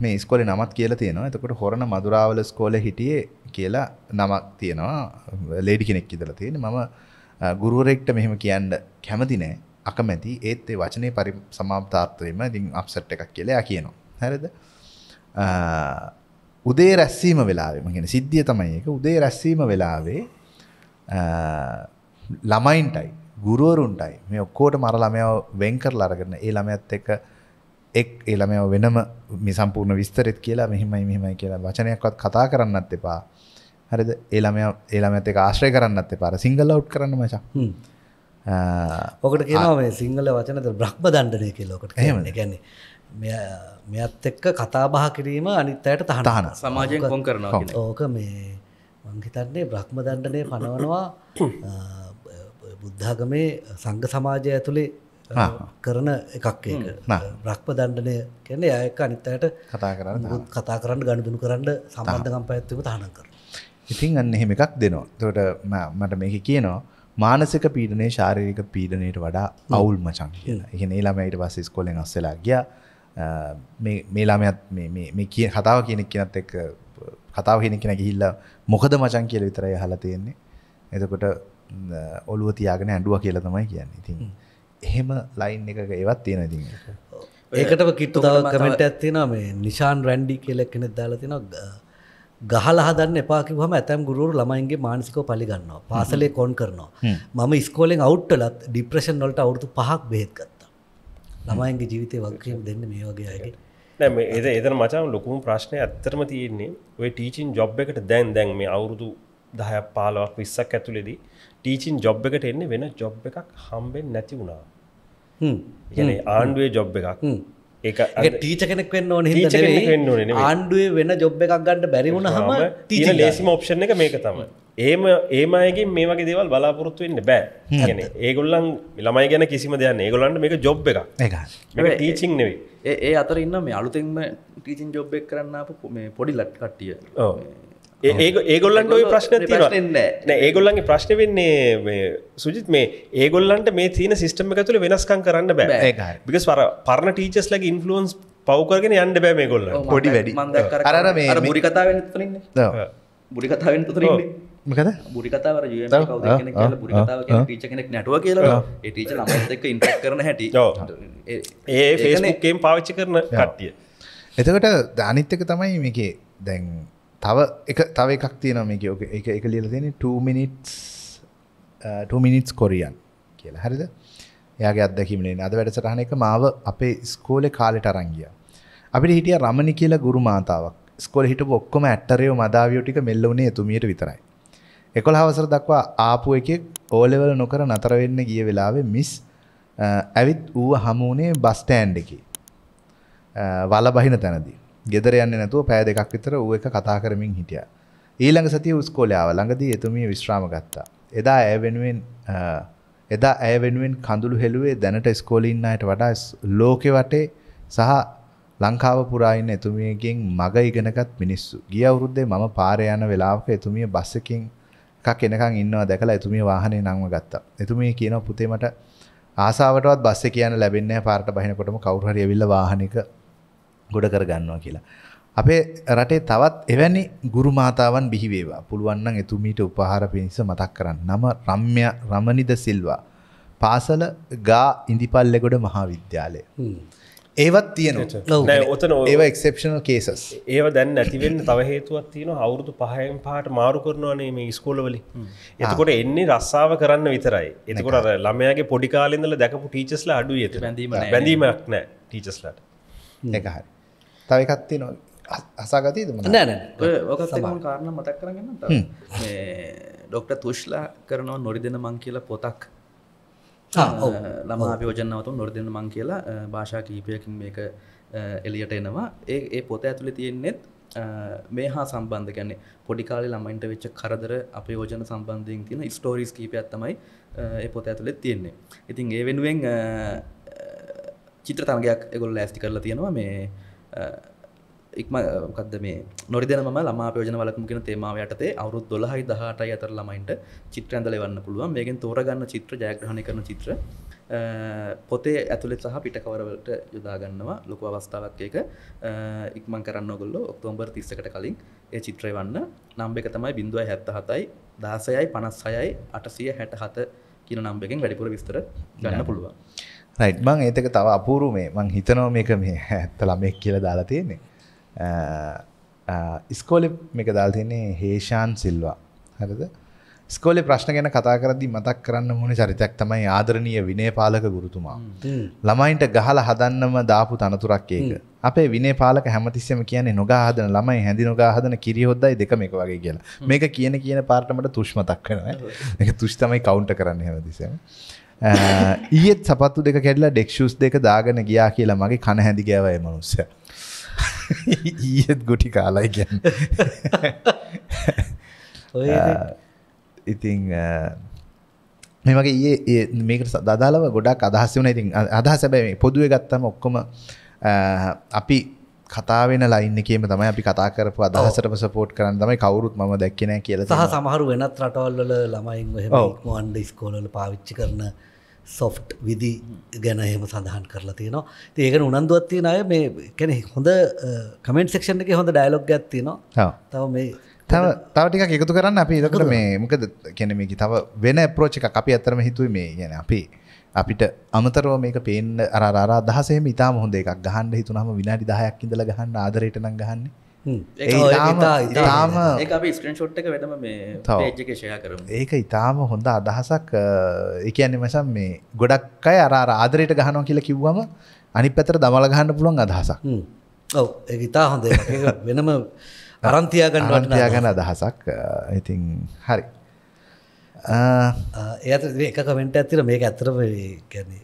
මේ ඉස්කෝලේ නමත් කියලා තියෙනවා. එතකොට හොරණ මදුරාවල ඉස්කෝලේ හිටියේ කියලා නමක් තියෙනවා. ලේඩි කෙනෙක් ඉඳලා තියෙන්නේ. මම ගුරුවරයෙක්ට මෙහෙම කියන්න කැමති නෑ. අකමැති. ඒත් ඒ වචනේ පරිසමාප්තාර්ථ වෙම ඉතින් අප්සෙට් එකක් කියලා එයා කියනවා. හරිද? උදේ රැස්වීම වෙලාවේ මගෙන සිද්ධිය තමයි ඒක උදේ රැස්වීම වෙලාවේ ළමයින්ටයි ගුරුවරුන්ටයි මේ ඔක්කොට මර ළමයව වෙන් කරලා අරගෙන ඒ ළමයත් එක්ක එක් ඒ ළමයව වෙනම මේ සම්පූර්ණ විස්තරෙත් කියලා මෙහෙමයි මෙහෙමයි කියලා වචනයක්වත් කතා කරන්නත් එපා හරිද ඒ ළමයා ඒ ළමයත් එක්ක ආශ්‍රය කරන්නත් එපා අර සිංගල් අවුට් කරන්න මචං ඔකට කියනවා මේ සිංහල වචනද බ්‍රහ්ම දණ්ඩනය කියලා ඔකට කියන්නේ මෙත් එක්ක කතාබහ කිරීම අනිත්තයට තහන සමාජය කොන් කරනවා ඕක මේ මංහිතන්නේ බ්‍රහ්ම දණ්ඩනය පනවනවා බුද්ධාගමේ සංග සමාජය ඇතුළේ කරන එකක් බ්‍රහ්ම දණ්ඩනය කියන්නේ අයක අනිත්තයට කතා කරන්න කතා කරන්න ගණදුනු කරන්න සම්බන්ධකම් පැත්වීම තහන කර ඉතින් අන්න එහෙම එකක් දෙනවා තොට මට මේක කියනවා මානසික පීඩනේ ශාරීරික පීඩනයට වඩා අවුල් මචන් කියලා එහෙන ළමයිට පස්ස ස්කොලෙන් අස්සලා ගියා මේ ලාමයත් මේ කිය කතාව කියනෙක් කියනත් එක් කතාව හෙන කෙන ගිහිල්ල මොකද මචන් කියල විතරයි හලා තියෙන්නේ එතකොට ඔලුව තියාගෙන ඇඩුව කියල තමයි කියන්න ඉතින් එහෙම ලයින් එක ඒවත් තියෙන ති ඒකටම කිට්ටුතාව කමට ඇත්තින මේ නිශාන් රැන්ඩි කියලක් කෙනෙ දාලතින ගහල හදන්න එපාකිවම ඇතැම් ගුරුරු ළමයින්ගේ මානසිකෝ පලිගන්නවා පාසලේ කොන් කරනවා මම ස්කෝලෙන් අවුට්ටලත් ඩිප්‍රෂන් නොලට අවුරතු පහක් බේත්කත් ළමයින්ගේ ජීවිතය වක්‍රියම් දෙන්න මේ වගේ අයගේ නැම එද එදන මචාව ලොකුම ප්‍රශ්නය ඇත්තරම තියෙන්නේ ඔය ටීචින් ජොබ් එකට දැන් දැන් මේ අවුරුදු දහය පාලවක් විස්සක් ඇතුලෙදී ටීචින් ජොබ් එකට එන්නේ වෙන ජොබ් එකක් හම්බෙන් නැති වුණා ගැන ආණ්ඩුවේ ජොබ් එකක් ඒ ටීච කෙනෙක් වෙන්න ඕන ටීච කෙනෙක් වෙන්න ඕන ආණ්ඩුවේ වෙන ජොබ් එකක් ගන්න බැරි වුණාම ටීච ලේසිම ඔප්ෂන් එක මේක තමයි ඒම ඒම අයගේ මේ වගේ දේවල් බලාපොරොත්තු වෙන්න බෑ ගැන ඒගොල්ලන් ළමයි ගැන කිසිම දෙයන්න ඒගොල්ලන්ට මේක ජොබ් එක ටීචිං නෙවේ ඒ අතර ඉන්න මේ අලුතෙන්ම ටීචින් ජොබ් එක් කරන්න මේ පොඩි ලට් කට්ටිය ඒ ඒගොල්ලන්ට ඔය ප්‍රශ්න තිරන්න ඒගොල්ලන්ගේ ප්‍රශ්න වෙන්නේ සුජිත් මේ ඒගොල්ලන්ට මේ තියන සිිටම එක තුළ වෙනස්කන් කරන්න බෑ බිකස් වර පරණ ටීචස් ලගේ ඉන්ෆලුවන්ස් පව්කරගෙන යන්න බෑ මේ ගොල්ල පොඩි වැඩි අර මේ මුරි කතාවෙන්න තුරන්න බුඩි කතාවෙන් තුරන්නේ මකද බුරි කතාවර ටීච කෙනෙක් නැටුව කියලා ටීච ලමක ඉන්ට කරන හැටි ඒ ෆේස්කම් පාවිච්චි කරන කට්ටිය එතකට ධානිත්්‍යක තමයි මේකේ දැන් තව එක තව එකක් තියෙන මේක ෝක එක එක ලියල දෙන 2මිනිස් කොරියන් කියලා හරිද යාගේ අදකිමනේ අද වැඩසටහන එක මාව අපේ ස්කෝලෙ කාලෙට අරංගිය අපිට හිටිය රමණි කියලා ගුරු මාතාවක් ස්කොල හිට ඔක්කොම ඇටරයෝ මදාවියෝටික මෙල්ලවනේ තුමියට විතරයි එකොළ හවසර දක්වා ආපු එකෙක් ඕලෙවල නොකර නතරවෙන්න ගිය වෙලාවේ මිස් ඇවිත් ඌව හමුවනේ බස්ටෑන්් එක වල බහින තැනදී ගෙදර යන්න නැතුව පෑ දෙකක් විතර ඌ එක කතා කරමින් හිටිය ඊළඟ සතිය උස්කෝලයාව ළඟදී එතුමිය විශ්‍රාම ගත්තා එදා ඇය වෙනුවෙන් එදා ඇය වෙනුවෙන් කඳුළු හෙළුවේ දැනට ස්කෝලින්නයට වඩා ලෝකෙ වටේ සහ ලංකාව පුරායින්න එතුමියගෙන් මග ඉගෙනගත් මිනිස්සු ගිය අවුරුද්දේ මම පාරයන වෙලාවක එතුමිය බස්සකින් එකක් එනකන් ඉන්නවා දැකලා එතුමිය වාහනේ නංව ගත්තා. එතුමිය කියනවා පුතේ මට ආසාවටවත් බස් එක කියන්න ලැබෙන්නේ නැහැ පාරට බහිනකොටම කවුරු හරි ඇවිල්ලා වාහනික ගොඩ කර ගන්නවා කියලා. අපේ රටේ තවත් එවැනි ගුරු මාතාවන් බිහි වේවා. පුළුවන් නම් එතුමියට උපහාර පිණිස මතක් කරන්න. නම රම්‍ය රමනිද සිල්වා. පාසල ගා ඉඳිපල්ලෙගොඩ මහා විද්‍යාලය. ඒවත් තියනවා ඔතන ඒවා එක්සපෂනල් කේසස් ඒව දැන් නැතිවෙන්න තව හේතුවත් තියෙන අවුරුදු පහයෙන් පහට මාරු කරනවානේ මේ ස්කෝලවලි එතකොට එන්නේ රස්සාාව කරන්න විතරයි එතකොට ළමයගේ පොඩිකාලින්දල දැකපු ටීචස්ල අඩු ඇත බැඳීම බැඳීමක් නෑ ටීචස්ලට එකහරි තවකත්ති නො අසාගතය නෑන ඕක කාරණ මතක් කරගන්න ඩොක්ට තුෂ්ලා කරනවා නොරිදෙන මං කියලා පොතක් ළමා යෝජනාවතු නොරදන මං කියලා භාෂා කීපයකින් මේක එලියට එනවා ඒ පොත ඇතුළි තියෙන්නෙත් මේ හා සම්බන්ධ ගැන්නේ පොඩිකාල ළමයින්ට වෙච්ච කරදර අප යෝජන සම්බන්ධයෙන් තියෙන ස්ටෝරිස් කීපයක් තමයි ඒ පොත ඇතුළෙත් තියෙන්නේ ඉතින් ඒ වෙනුවෙන් චිත්‍ර තරගයක් එගොල් ඇස්ති කරලා තියෙනවා මේ ඉක්ම කද මේ නොරිදන ම ලා පයෝජන වලකමගෙන තේමාව යටතේ අවරුත් දොලහයි දහටයි අතර ළමයින්ට චිත්‍ර ඇඳල වන්න පුළුවන් මේගෙන් තෝරගන්න චිත්‍ර ජයග්‍රහණ කරන චිත්‍ර පොතේ ඇතුළෙ සහ පිටකවරවලට යොදාගන්නවා ලොකු අවස්ථාවක් එක ඉක්මන් කරන්න ගොල්ල ඔක්තෝම්බර් තිස්සකට කලින් ඒ චිත්‍රය වන්න නම්බෙක තමයි බිඳුව හැත්ත හතයි දාසයයි පනස් සයයි අටසය හැට හත කියන නම්බෙකින් වැඩිපුර විස්තර ගන්න පුළුවන් රයිට් බං ඒතක තව අපූරු මේ මං හිතනෝ මේක මේ ඇත්ත ළමෙක් කියල දාලා තියෙන්නේ ඉස්කෝලෙ මේක දාල්තින්නේ හේෂාන් සිල්වා හරද ස්කෝලි ප්‍රශ්න ගැන කතා කරදි මතක් කරන්න මුණ චරිතයක් තමයි ආදරණීය විනේ පාලක ගුරුතුමා. ළමයින්ට ගහල හදන්නම දාපු තනතුරක් ඒක. අපේ විනේ පාලක හැමතිස්සම කියන්නේ නොගාහදන ළමයි හැඳි නොගාහදන කිරියොද්දයි දෙකම එක වගේ කියලා. මේක කියන කියන පාර්ටමට තුෂ්මතක් වෙනවා. මේක තුෂ් තමයි කවුන්ටර් කරන්නේ හැමතිස්සම. ඊයේත් සපත්තු දෙක කැඩලා ඩෙක්ෂූස් දෙක දාගෙන ගියා කියලා මගේ කන හැඳි ගෑවා ඒ මනුස්සයා. ඊයත් ගොටි කාලා ගැන් ඉතිං මේමගේ ඒ මේකට දදාලව ගොඩක් අදහස් වන ඉතින් අදහ සැබැයි පොදුව ගත්තම ඔක්කොම අපි කතාාවෙන ලයින්න කියම තමයි අපි කතා කරපු අදහසටම සපෝට් කරන්න තමයි කවරුත් ම දැක්කෙන කියල සහ සමහරු වෙනත් රටවල්ල ළමයින් හන්ඩ ස්කෝලල පාවිච්චි කරන සොෆ්ට් විදි ගැන එහෙම සඳහන් කරලා තියෙනවා ඒකන උනන්දුවත් තියෙන අය මේ කැනෙ හොඳ කමෙන්ට් සෙක්ෂන් එක හොඳ ඩයිලොග් ඇත්තිනවා තව මේ තව තවටික එකතු කරන්න අපි දකට මේ මොකද කැනෙමකි තව වෙන ප්‍රෝචික අපි අතරම හිතුයි මේ ගැන අපි අපිට අමතරව මේක පේෙන් අරරා දහසේ ඉතා හොඳ එකක් ගහන්න හිතුනහම විනාඩි දායක් ඉඳල ගහන්න ආදරයට නම් ගහන්නේ ඉතාම ස්ක්‍රෂොට්ක වැඩම මේේජකෂය කරම ඒක ඉතාම හොඳ අදහසක් එකන්නේ මසම් මේ ගොඩක් අය අර ආදරයට ගහනෝ කියලා කිව්වම අනි පැතර දමල ගහන්න පුළුවන් අදහසක් ඔව ඉතා හොඳ වෙනම අරන්තියාගන්න වටයාගන්න අදහසක් ඉතින් හරි ඒත එක කමෙන්ට ඇතිර මේක ඇතරම කියන්නේ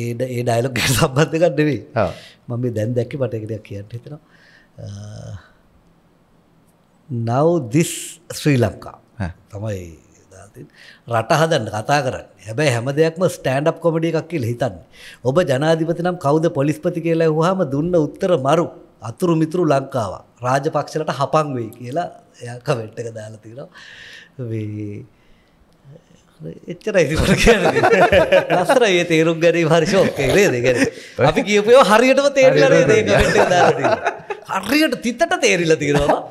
ඒ ඒ ඩයිලොක් සම්බන්ධ ගන්නවෙේ මම දැන් දැක්ක පටකටයක් කියන්න හිතෙනවා now this ශ්‍රී ලංකා තමයි රට හදන්න කතා කරන්න හැබැයි හැම දෙයක්ම ස්ටෑන්ඩ් කොමඩිය එකක් කියල හිතන්න ඔබ ජනාධිපති නම් කවුද පොලිස්පති කියලා හම දුන්න උත්තර මරු අතුරු මිතුරු ලංකාව රාජපක්ෂලට හපන් වෙයි කියලා එයා කවෙට්ටක දාලා තියෙනවා එච්චර ඉති අස්සර ඒ තේරුම් ගැන හරිශෝකේ දෙකෙන අපි කියපයෝ හරියටම තේරල හරියට තිත්තට තේරිල තිරවා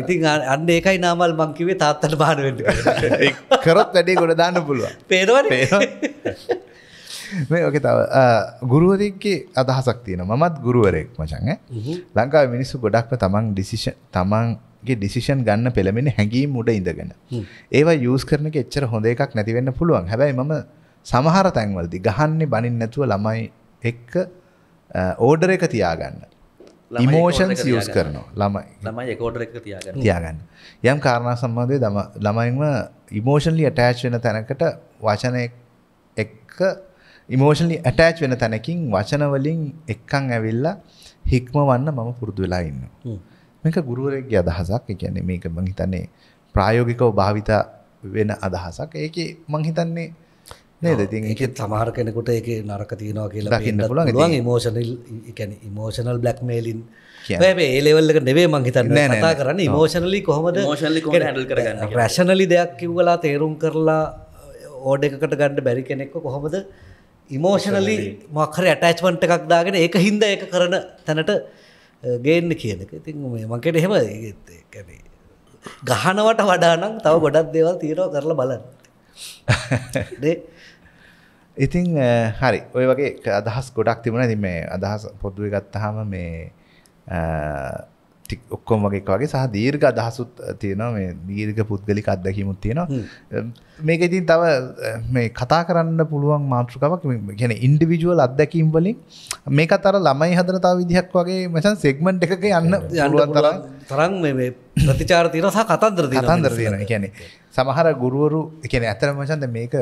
ඉතින් අන්න ඒකයි නාමල් මංකිවේ තාත්තට බානුවෙන්ට කරොත් වැඩේ ගොඩ දාන්න පුළුව පේනවට මේ ඕක තව ගුරුවරෙක්ගේ අදහසක් තියෙන මමත් ගුරුවරෙක් මචන් ලංකාව මිනිස්සු ගොඩක්ම තමන් ඩිසිෂ තමන් ගේ ඩිසිෂන් ගන්න පෙළමෙන හැඟීම් උඩ ඉඳගෙන. ඒවා යස් කරන එච්චර හොඳ එකක් නැතිවෙන්න පුළුවන් හැබැයි මම සමහර තැන්වලදි ගහන්නේ බනින් නැතුව ළමයි එක්ක ඕඩර එක තියාගන්න. ඉමෝෂන්ස් යස් කරනවා ළමයි තියාගන්න යම් කාරණ සම්බන්ධය දම ළමයින්ම ඉමෝෂන්ලි ඇටෑච් වෙන තැනකට වචන එක්ක ඉමෝෂන්ලි ඇටෑච් වෙන තැනකින් වචනවලින් එක්කං ඇවිල්ලා හික්ම වන්න මම පුරුදු වෙලා ඉන්න මේක ගුරුවරයගේ අදහසක් ඒ කියන්නේ මේක මං හිතන්නේ ප්‍රායෝගිකව භාවිතා වෙන අදහසක් ඒකේ මං හිතන්නේ නේද ඉතින් ඒකේ සමහර කෙනෙකුට ඒකේ නරක තියෙනවා කියලා දකින්න පුළුවන් පුළුවන් ඉමෝෂනල් ඒ කියන්නේ ඉමෝෂනල් බ්ලැක්මේලින් මේ ඒ ලෙවල් එක නෙවෙයි මං හිතන්නේ කතා කරන්නේ ඉමෝෂනලි කොහොමද ඉමෝෂනලි කොහොමද හැන්ඩල් කරගන්නේ රැෂනලි දෙයක් කිව්වලා තේරුම් කරලා ඕඩ එකකට ගන්න බැරි කෙනෙක්ව කොහොමද ඉමෝෂනලි මොකර ඇටච්මන්ට් එකක් දාගෙන ඒක හින්දා ඒක කරන තැනට ගේන්න කියනක ඉතින් මකට එහෙම කැනේ ගහනවට වඩානම් තව ගොඩක් දේවල් තීරෝ කරලා බලන්න ඉතිං හරි ඔය වගේ අදහස් ගොඩක් තිබුණ තින් මේ අදහස් පොද්දුව ගත්තහම මේ ඔක්කොම වගේක් වගේ සහ දීර්ග අදහසුත් තියෙනවා මේ දීර්ග පුද්ගලික අත්දැකීමුත් තියෙනවා මේක ඉතින් තව මේ කතා කරන්න පුළුවන් මාතෘකාවක් ගැන ඉන්ඩිවිජුවල් අත්දැකීම් වලින් මේක තර ළමයි හදන තව විදිහක් වගේ මෙසන් සෙග්මන්ට් එකක යන්න යනුවත් තරම් තරම් මේ ප්‍රතිචාර තියෙන සහ කතන්දර තියෙන කතන්දර තියෙන කියන්නේ සමහර ගුරුවරු කියන්නේ ඇත්තටම මචන් දැන් මේක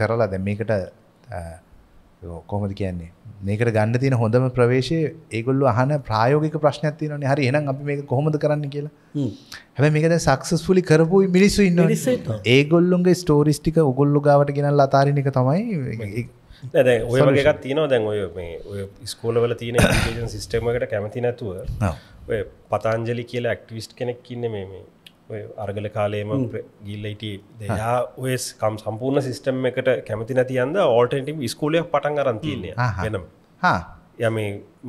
කරලා දැන් මේකට කොහොමද කියන්නේ මේකට ගන්න තියෙන හොඳම ප්‍රවේශය ඒගොල්ලෝ අහන ප්‍රායෝගික ප්‍රශ්නයක් තියෙනවානේ හරි එහෙනම් අපි මේක කොහොමද කරන්න කියලා හැබැයි මේක දැන් සක්සස්ෆුලි කරපු මිනිස්සු ඉන්නවා ඒගොල්ලොන්ගේ ස්ටෝරිස් ටික ඔගොල්ලෝ ගාවට ගෙනල්ලා අතාරින එක තමයි දැන් ඔය වගේ එකක් තියෙනවා දැන් ඔය මේ ඔය ස්කෝලවල තියෙන එජුකේෂන් සිස්ටම් එකට කැමති නැතුව ඔය පතංජලි කියලා ඇක්ටිවිස්ට් කෙනෙක් ඉන්නේ මේ මේ අර්ගල කාලේම ගිල්ලයිට දෙයා ඔයස් කම් සම්පූර්ණ සිිස්ටම් එකට කැමති නැතියන්ද ඕල්ටටම් ස්කූලයක් පටන් අරන්තින්නේ වෙනම් යම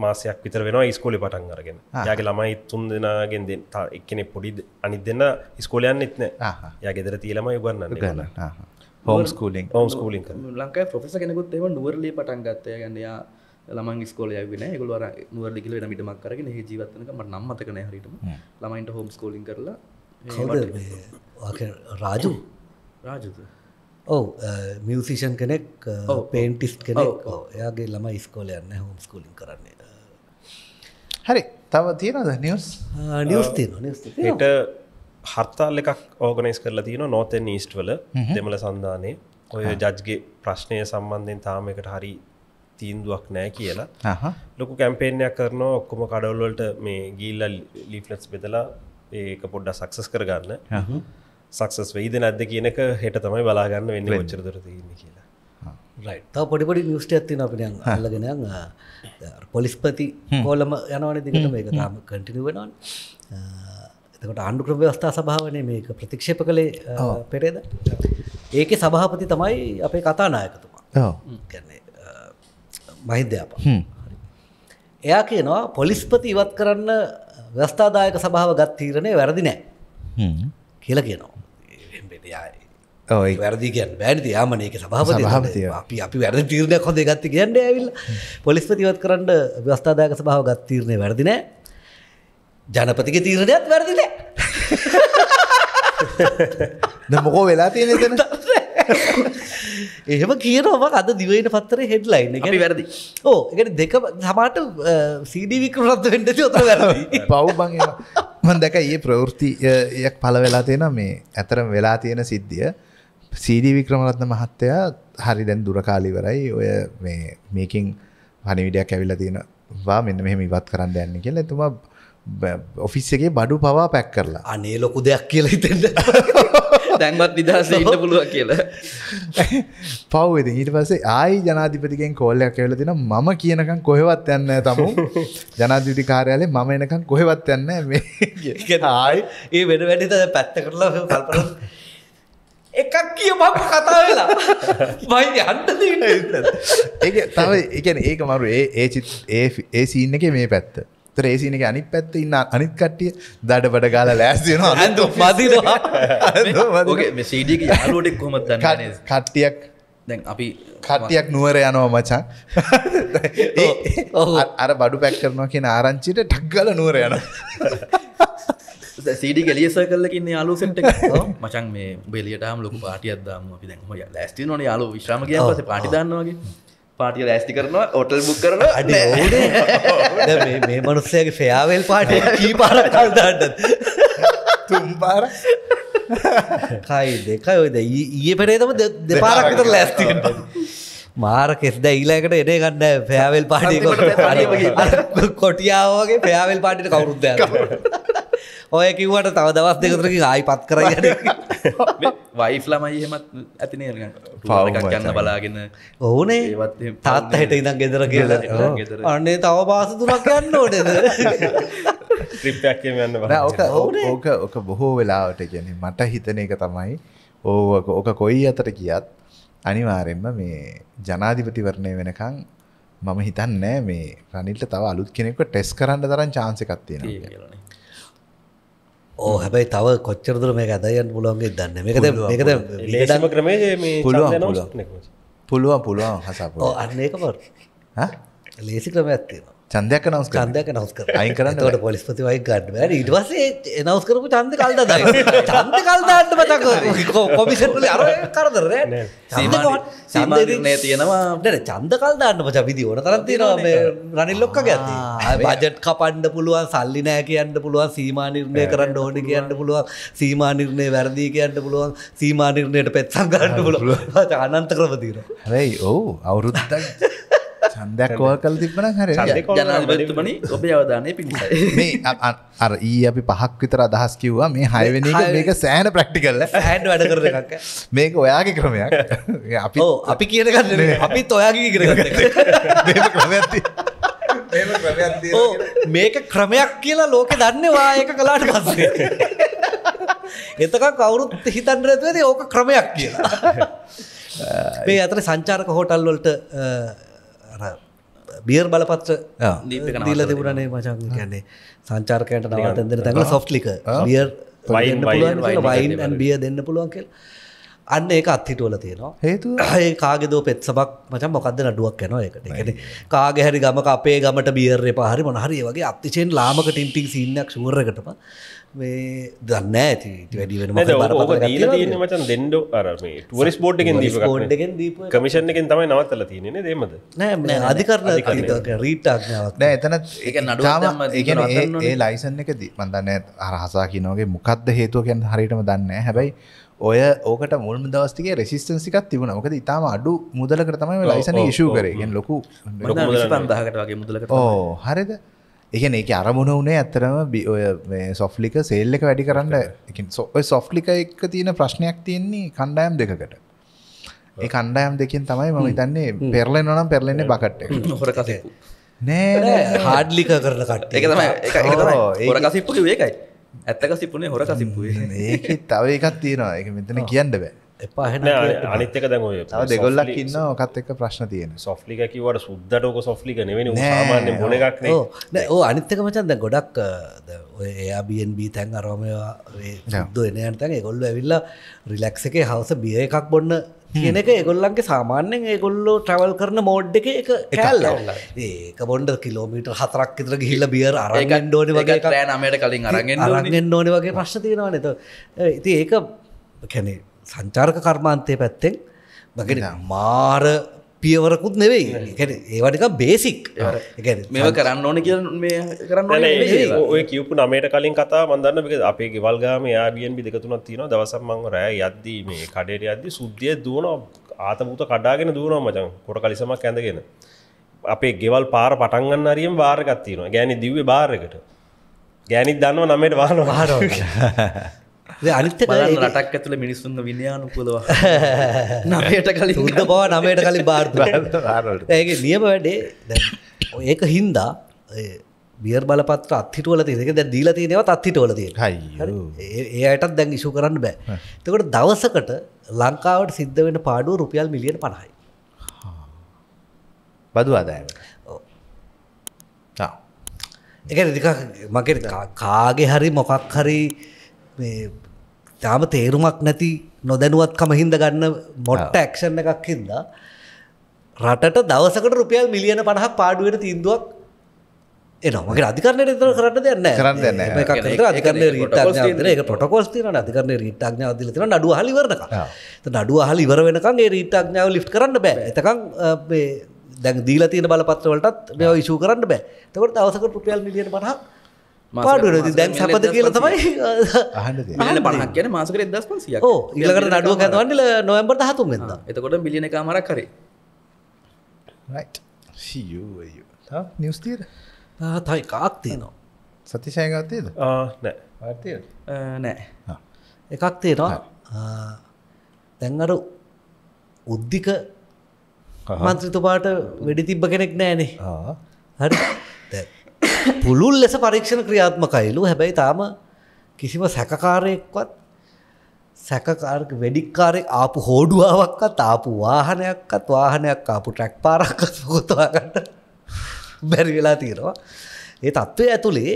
මාසයක් විතර වෙන ස්කෝලි පටන් අරගෙන යාගේ ළමයි තුන් දෙනාගෙන් දෙ එක්කනෙ පොඩි අනිත් දෙන්න ස්කෝලයන් එත්න ය ගෙදර තියලම යුගන්න ගන්න හෝස්කූලින් හෝස්කූලින් ලංකා පොෆෙස කෙනෙකුත් එම නුවරලි පටන් ගත්තය ගන්නයා ළමන් ස්කෝල යගෙන ගොල නුවරලිකිල වෙන මිටමක් කරගෙන හේ ජීවත්තනක මට නම්මතකන හරිටම ළමයින්ට හෝම් ස්කෝලින් කරලා කවද රාජු රාජ ඔව මියසිෂන් කෙනෙක් පේන්ටිස් කෙනෙක් එයාගේ ළම ස්කෝලයන්න හෝම් ස්කූලින් කරන්නේ හරි තව තියෙනද නිියස් නිියස් තියනට හර්තාල් එකක් ඕගනස් කරලා තියෙන නොතෙන් ඊස්ට් වල දෙමල සන්ධානය ඔය ජජ්ගේ ප්‍රශ්නය සම්බන්ධයෙන් තාම එකට හරි තීන්දුවක් නෑ කියලා ලොකු කැම්පේෙන්යක් කරන ඔක්කොම කඩවල්වලට මේ ගිල්ල ලිෆලස් බෙදලා ඒක පොඩ්ඩ සක්සස් කරගන්න සක්සස් වෙයිද නැද්ද කියනක හෙට තමයි බලාගන්න වෙන්න ච්චරදරතින්න කියලා තව පොඩිපොඩි නිියෂ්ට ඇත්තින අපිට අල්ලගෙන පොලිස්පති කෝලම යනවන දිගට මේක තාම කටිනිුවනන් එතකට ආණ්ඩුක්‍රම ව්‍යවස්ථා සභාවනය මේක ප්‍රතික්ෂප කළේ පෙරේද ඒක සභහපති තමයි අපේ කතානායකතුමා කැන්නේ මහිද්‍යාපා එයා කියනවා පොලිස්පති ඉවත් කරන්න ව්‍යස්ථාදායක සභාව ගත් තීරණය වැරදි නෑ කියල කියනවා ඔයි වැරදි කියන් බෑනති යාමනක සභාපති අපි අපි වැරදි තීරණයක් හොඳේ ගත්ත කියන්න ඇවිල් පොලිස්පතිවත් කරන්න ව්‍යස්ථාදායක සභාව ගත් තීරණය වැරදිනෑ ජනපතික තීරණයත් වැරදිනෑ මොකෝ වෙලා තියෙන එහෙම කියනම අද දිවයින පත්තර හෙඩ්ලයින් එක වැරදි ඕ එකට දෙක හමට සීඩිවිකරත් වෙන්ඩ ොත වැරදි පව්බං මන් දැක ඒ ප්‍රවෘතියක් පල වෙලා තියෙන මේ ඇතරම් වෙලා තියෙන සිද්ධිය සීඩී වික්‍රමරත්න මහත්තයා හරි දැන් දුරකාලිවරයි ඔය මේකින් පනිවිඩයක් ඇවිල්ල තියෙනවා මෙන්න මෙහෙම ඉවත් කරන්න යන්න කියලා එතුමා ඔෆිස් එකේ බඩු පවා පැක් කරලා අනේ ලොකු දෙයක් කියලා හිතෙන්ට දැන්වත් නිදහස ඉන්න පුළුව කියලා පව්වෙද ඊට පස්සේ ආයි ජනාධිපතිකෙන් කෝල්ලයක් කියවල තින මම කියනකම් කොහෙවත් යන්න තමු ජනාධිපති කාරයාලේ මම එනකම් කොහෙවත් යන්න ආයි ඒ වෙන වැඩිත පැත්ත කරලා කල්පන එකක් කිය මම කතා වෙලා මයි අන්ට ඒ තව එකන ඒක මරු ඒ ඒ සින්න එක මේ පැත්ත තරේසින එක අනිත් පැත්ත ඉන්න අනිත් කට්ටිය දඩ බඩ ගාල ලෑස්තින ඇතු මදි සිඩිය යාලුවටෙක් කොමත් කට්ටියක් දැන් අපි කට්ටියක් නුවර යනවා මචා අර බඩු පැක් කරනවා කියෙන ආරංචිට ටක්ගල නුවර යන සීඩි ගලියස කල්ලකින්න යාලුසෙන්ට මචන් මේ බෙලියටම ලොක පාටියත්දාම අපි දැන් හොය ලැස්ති නොන යාලු විශ්‍රම කිය පස පාටිදන්නවාගේ පාටිය ලෑස්ටි කරනවා ඔටල් බුක් කරන අඩ මේ මනුස්සයගේ ෆයාවල් පාටය කීපාර කල්දාට තුම්පාර කයි දෙකයි ඔයද ඊය පෙරේතම දෙපාරක්තර ලැස්තිෙන් මාර කෙස්ද ඊලකට එඩේ ගන්න පෑවල් පාටික කොටියාවගේ පෑවල් පාටිට කවුරුද්ද ඔය කිව්වට තව දවස් දෙකතරකින් ආයි පත් කරන්න වයිෆ් ළමයි එහෙමත් ඇතිනේ ගන්න බලාගෙන ඕනේ තාත් හට ඉඳම් ගෙදර කියලා අන්නේ තව පාස තුනක් ගන්න ඕනද ්‍රිප්යක්ම යන්න ඕක ඕක ඕක බොහෝ වෙලාවට ගැන මට හිතන එක තමයි ඕක ඕක කොයි අතර කියත් අනිවාරෙන්ම මේ ජනාධිපතිවරණය වෙනකං මම හිතන්නෑ මේ රනිල්ට තව අලුත් කෙනෙක්ව ටෙස් කරන්න තරන් චාන්සකත්තියෙන කියලා ඕ හැබැයි තව කොච්චරදුර මේ ඇදයන් පුලුවන්ගේ දන්න මේකද එකද ලේශම ක්‍රමේ පුළුවන් පුළුවන් පුළුවන් හසප අන්නේකපොත් ලේසි ක්‍රම ඇත්තේවා චන්දයක් නවස් චන්දයක් නවස්කර අයි කරන්නට පොලිස්පති වයි ගන්න ඉට පසේ එනවස් කරපු චන්ද කල්ද ද චන්ද කල්දාන්න පතක කොමිසටල අර කරදර සීමනය තියෙනවා චන්ද කල්දාන්න පච විදි ඕන කරතියෙනවා රනිල්ලොක්ක ගැති බජට් කපන්ඩ පුළුවන් සල්ලි නෑ කියන්න පුළුවන් සීමානිර්ණය කරන්න ඕන කියන්න පුළුවන් සීමානිර්ණය වැරදිී කියන්න පුළුවන් සීමානිර්ණයට පෙත්සං කරන්න පුළුව අනන්ත කරපතිීර හැයි ඕ අවුරුද්දක් සන්දයක් කෝල් කල තිබන හර ජනතුමන ඔබේ අවධානය පිණිසයි අර ඒ අපි පහක් විතර අදහස් කිව්වා මේ හයවෙනි මේක සෑන ප්‍රක්ටිකල්ල හැඩ් වැඩ කර එකක් මේක ඔයාගේ ක්‍රමයක් අපි අපි කියනගන්න අපිත් ඔයාගේ කර ක්‍රමයක්ති මේක ක්‍රමයක් කියලා ලෝකෙ දන්නවා ඒක කලාට පස්සේ. එතක කවුරුත් හිතන්න ඇතුවද ඕක ක්‍රමයක් කියලා. මේ අතර සංචාරක හෝටල්වලට බියර් බලපත්‍ර දීල තිබුණනේ මචන් කියන්නේ සංචාර්කයට නවට දෙන්න තැඟල සොෆ්ලික බියර් වයින් බිය දෙන්න පුළුවන් කෙල් අන්න ඒක අත්හිටුවල තියෙනවා හේතු ඒ කාගෙදෝ පෙත් සබක් මචන් මොකක්ද නඩුවක් යනවා එකට එකන කාග හැරි ගමක අපේ ගමට බියර්ය පහරි මොනහරි වගේ අතිචයෙන් ලාමක ටින්ටික් සින්නක් ශූරකටම මේ දන්න ඇති වැඩිවෙන ම මචන් දෙඩ අරම ටරස් බෝඩ්ගෙන් ෝඩ්ගෙන් කමිෂණගෙන් තමයි නවත්තල තියනෙන දේමද නෑ අධිකරන රීටක්නාවක් නෑ එතන එක නඩුවාම ඒ ලයිසන් එක දී මන්දන්න අරහසා කියනෝගේ මොකක්ද හේතුවකෙන් හරිටම දන්න හැබැයි ඔය ඕකට මුල් දවස්තිගේ රෙසිස්ටන්සිකක් තිබුණ මොකද ඉතාම අඩු මුදලකට තමයි ලයිසන ශූ කරගෙන් ලොකු පන්දාහකට වගේ මුදලකට හරිද එකන එක අරමුණ වනේ ඇත්තරම ඔය සොෆ්ලික සෙල් එක වැඩි කරන්න ඔය සොෆ්ලික එක තියෙන ප්‍රශ්නයක් තියෙන්නේ කණ්ඩායම් දෙකට ඒ කණ්ඩායම් දෙකින් තමයි මම හිතන්නේ පෙරලෙන් නම් පෙරලෙන්නේ බකට්ට හොර කසේ නෑ හාඩ්ලික කරන කට එක තමයි හොර කසිප්පු ඒකයි ඇත්තක සිපුනේ හොර කසිප්පු ඒක තව එකක් තියෙනවා එක මෙතන කියන්න බෑ එපාහෙන අනිතක දැම දෙගොල්ලක් ඉන්න කත් එක ප්‍රශ්න තියෙන සොෆ්ලික කිවට සුද්දටෝක සොෆ්ලික නෙවෙන මාන්‍ය මොලක්න ඕ අනිත්තක මචන්ද ගොඩක් එයාබන්B තැන් අරෝමවා ද එනයන් තැන් ගොල්ල ඇවිල්ල රිලක්ස එක හවස බිය එකක් බොන්න කියන එක එගොල්ලන්ගේ සාමාන්‍යෙන් ඒගොල්ලෝ ට්‍රවල් කරන මෝඩ් එක එක කැල්ල ඒක බොන්ඩ කිලෝමීට හතරක් ඉතර ගිල්ල බියර අරගන් ඩෝනි වගේ නමයට කලින් අරගෙන් අරගෙන් ඕනි වගේ ප්‍රශ්තියෙනවා නත ඉති ඒක කැනේ සංචාර්ක කර්මාන්තය පැත්තෙන් මගෙන මාර පියවරකුත් නෙවෙයි ඒවටික බේසික් මෙ කරන්න ඕන කිය කරන්න ඔය කිවපු නමට කලින් කතා මන්දන්න එක අපේ ගෙවල්ගම යාගියෙන් බිදිකතුන තින දවසම්මං රෑ යද්දී මේ කඩේට අද්දි සුද්ධිය දුවන ආතපුූත කඩාගෙන දුවන මචන් කොට කලිසමක් ඇඳගෙන අපේ ගෙවල් පාර පටන්ගන්න අරියම් වාරගත්තිනවා ගෑනි දිව්වේ භාරකට ගෑනිත් දන්නව නමට වාන වාර අනිත රටක් ඇතුල මිනිස්සුන් විනයානුකූලව නමයට කලින් උද බව නමයට කලින් බාර්ධ ඒගේ නියම වැඩේ ඒක හින්දා බියර් බලපත්‍ර අත්හිටුවල තියක දැ දීල තියනවත් අත්හිටවල තිය ඒ අයටත් දැන් ඉශු කරන්න බෑ තකට දවසකට ලංකාවට සිද්ධ වෙන පාඩුව රුපියල් මිලියන පණහයි බදු අදාය එක මගේ කාගේ හරි මොකක් හරි තාම තේරුමක් නැති නොදැනුවත්කම හින්ද ගන්න මොට්ට ඇක්ෂන් එකක් හින්දා රටට දවසකට රුපියල් මිලියන පණහක් පාඩුවට තිීන්දුවක් එනමගේ අධිකරණයට තර කරට දෙන්න කරන්න අධිකරන රීට පොටකොස් තින අධිකරන රීටක්ඥ අදිල තින නඩු හලිවරනක නඩුව හලි ඉවර වෙනකන් ඒ රීටක්ඥාව ලිට් කරන්න බෑ එතකං දැන් දීල තියෙන බලපත්‍රවලටත් මෙ විශූ කරන්න බෑ තකට අවසක රුපියල් මිලියන පණහක් පාඩුවරති දැන් සපත කියල තමයි අහන්න පනක් කියන මාසකර දස් පන්සිය ඕ ඉලකට නඩුව කතවන්නල නොවම්බට හතුම් වෙද එතකොට බිලින කාමරක් කරේ නිස්තීර තයි කාක්තියනවා සතිශයගත්තයද නෑ එකක් තේරවා දැන්ගර උද්ධික මන්ත්‍රතුපාට වැඩි තිබ්බ කෙනෙක් නෑනේ හරි පුළුල් ලෙස පරීක්ෂණ ක්‍රියාත්මකයිලු හැබැයි තාම කිසිම සැකකාරයෙක්වත් සැකකාරක වැඩික්කාරෙක් ආපු හෝඩුවාවක්කත් ආපු වාහනයක්කත් වාහනයක් ආපු ට්‍රැක් පාරක්කත් ගොතවාගට බැරි වෙලා තියෙනවා. ඒ තත්ත්වය ඇතුළේ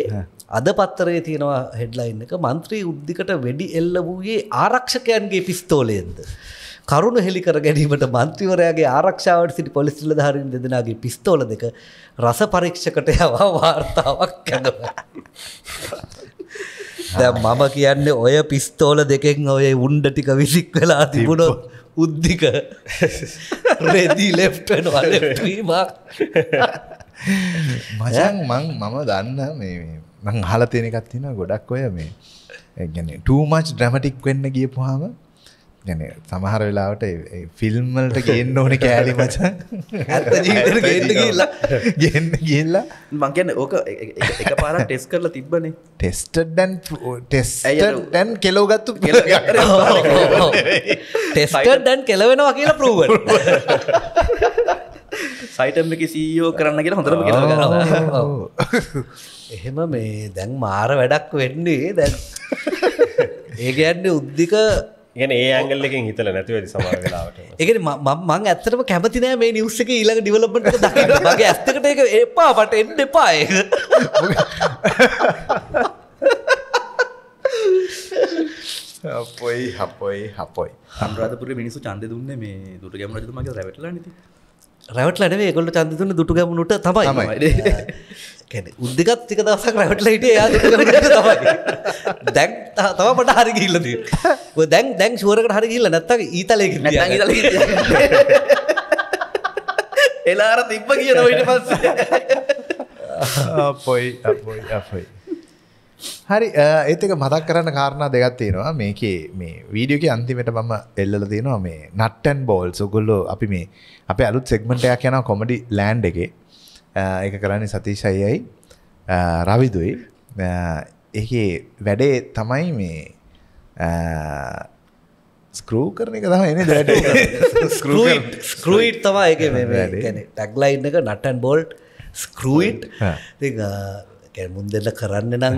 අද පත්තරේ තියෙනවා හෙඩ්ලයින් එක මන්ත්‍රී උද්ධිකට වැඩි එල්ල වූයේ ආරක්ෂකයන්ගේ පිස්තෝලයෙන්ද. කරුණු හෙළිකර ගැනීමට මන්ත්‍රීවරයාගේ ආරක්ෂාවට සිටි පොලිසිල්ල ධාරීන් දෙදෙනගේ පිස්තෝල දෙක රස පරීක්ෂකට යවා වාර්තාවක් කනවා. දැ මම කියන්නේ ඔය පිස්තෝල දෙකෙන් ඔය උන්ඩ ටික විසික් වෙලා තිබුණොත් උද්ධික රෙදී ලෙප්ටන වලවීමක් මයන් මං මම දන්න මේ මං හලතයෙනකත් තින ගොඩක් ඔය මේ ගැන ටූමච් ඩ්‍රමටික් වෙන්න ගිය පහම ගැන සමහර වෙලාවට ෆිල්ම්මලට ගන්න ඕන කෑලි මච ගන්න ගන්න කියලා මංගැන ඕක එක පාර ටෙස් කරලා තිබ්බන ටෙස්ටඩන් ටෙස් ඇයටැන් කෙලෝගත්තු ටෙස්ටඩන් කෙලවෙනවා කියලා පරුව සයිටම් එක සීෝ කරන්න කියලා හොඳරම කෙලගන්න එහෙම මේ දැන් මාර වැඩක් වෙන්නේ දැන් ඒ ගැන්නේ උද්දික ගැන ඒ ඇගල්ලකින් හිතල නැතිව සමලාවට එක මං ඇතරම කැමතිනෑ මේ නිවස එක ඊළඟ ඩිවලපට දකිගේ ඇත්තකට එක එපා පට එන්න එපාය අපොයි හපොයි හපොයි අන්රාධපුර මිනිසු චන්ද දුන්න මේ දුට ගැම රජතුමගේ රැවටලා නති රැවටලන ගොල චන්දතුන දුටු ගැමුණුට තමයි උද්දිකත්තික දසක් රැවටලයිට දැන් තමට හරි කිල්ලද දැන් දැන් ශුවරකට හරි කියල්ල නැත්තක ඊතලය එලාර තිබ්බ කියන ඊට පස්ස පොයි අපොයි අපයි හරි ඒතක මතක් කරන්න කාරණා දෙගත්තේෙනවා මේක මේ වීඩියෝක අන්තිමට මම එල්ලල තියෙනවා මේ නට්ටන් බෝල් සුගොල්ලෝ අපි මේ අප අලුත් සෙක්මටයක් යන කොමඩි ලෑන්් එක එක කරන්නේ සතිශයයි රවිදුයි එහ වැඩේ තමයි මේ ස්කරූ කරන එක තම එන දැට ස්කරයිට් තවා එක ටැක්ලයින් එක නටන් බෝල්් ස්කරයිට් කැමුන් දෙල්ල කරන්න නම්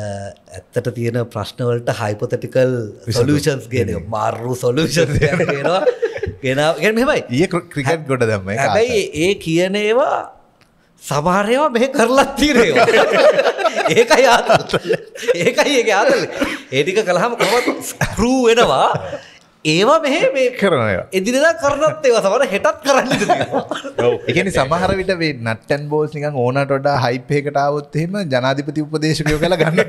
ඇත්තට තියෙන ප්‍රශ්නවලට හයිපොතටිකල් සොලූෂන්ස් ගෙන මාර්රු සොලූෂන් ගෙනවා ගෙනගෙන මෙමයි ඒ ක්‍රිකට් ගොඩ දම ඇයි ඒ කියන ඒවා සමාරයවා මෙහ කරලත් තිරේවා ඒකයි ආ ඒකයි ඒක ආතල ඒටික කළහම කොමත් ස්කරූ වෙනවා ඒවා මෙහ මේ කරන එදිනෙදා කරනත් ඒව සමර හෙටත් කරන්න එකනි සමහර විට වේ නට්ටන් බෝස් නිකන් ඕනට වඩා හයිප්හේකටාවත් එහෙම ජනාධිපති උපදේශකය කළ ගන්න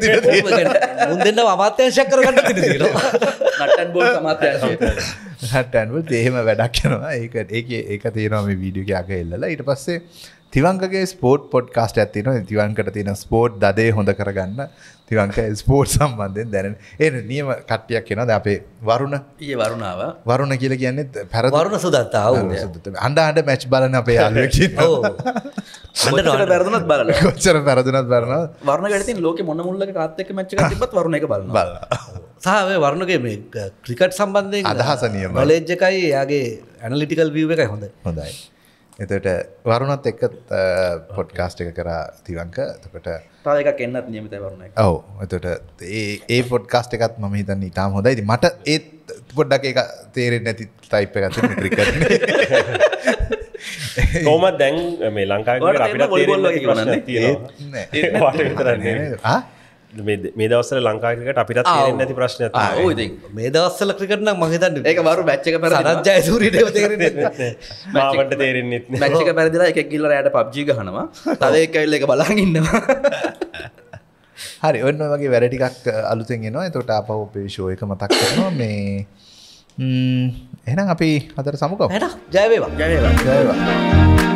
මුදන්න අමාත්‍යංශක් කරගන්න නටන් බෝ හටන්ල් දේහෙම වැඩක් යනවා ඒක ඒක ඒක තේරම වීඩියෝකයාක එල්ලලා ඊට පස්සේ තිවන්ගේ ස්පෝට් පොඩ් කාස්ට ඇතින තිවන්කට තියෙන ස්පෝට් දේ හොඳ කරගන්න ටිලංක ස්පෝට් සම්බන්ධයෙන් දැන ඒ නියම කට්ටියක් කියෙනද අපේ වරුණ ඒ වරුණාව වරුණ කියල කියන්නේ පැරවරුණ සුදත්තාව අන්ඩ අන්ඩ මැච් බලන අපේ යාල පැරදුනත් බල කොච්චර පැරදුනත් බරන වරණ ගතින් ලෝක මොන මුල්ල කාත්තක මච්ච ත් වරුණ එක බලන්න බල සාහය වරුණගේ මේ ක්‍රිකට් සම්බන්ධය අදහසනිය මලේජ්ජකයි යාගේ ඇනලිටිකල් වියව එකයි හොඳ හොඳයි එතට වරුණත් එක්ක පොඩ්කාස්ට් එක කරා තිවංක තකට තාදක එන්නත් නියමත වරුණ ඔව එතට ඒ පොඩ්කාස්ට එකත් මම හිතන්න ඉතාම හොඳයිති මට ඒත් පොඩ්ඩක් එක තේරෙන් නැති ටයිප් එකත් ්‍රික තෝම දැන් මේ ලංකාග අපිට තරන්නේ මේ දවසල ලංකාකට අපිට නැති ප්‍රශ්න මේ දවස්සල ක්‍රිකටන මහිතන්න එක වරු මැච්චක පර රජය සූරට මට තේරෙන්නේ මැච්චක පැරදිලා එකක් ගිල්ල රයට පබ්ජි ගහනවා තද එකල්ල එක බලාගන්නවා හරි ඔන්න වගේ වැරටිකක් අලුතෙන්ගෙනවා එතොට අප උපේශෝ එක මතක් කරනවා මේ එහෙනම් අපි අතර සමුකව ජයවේවා ජයවා ජයවා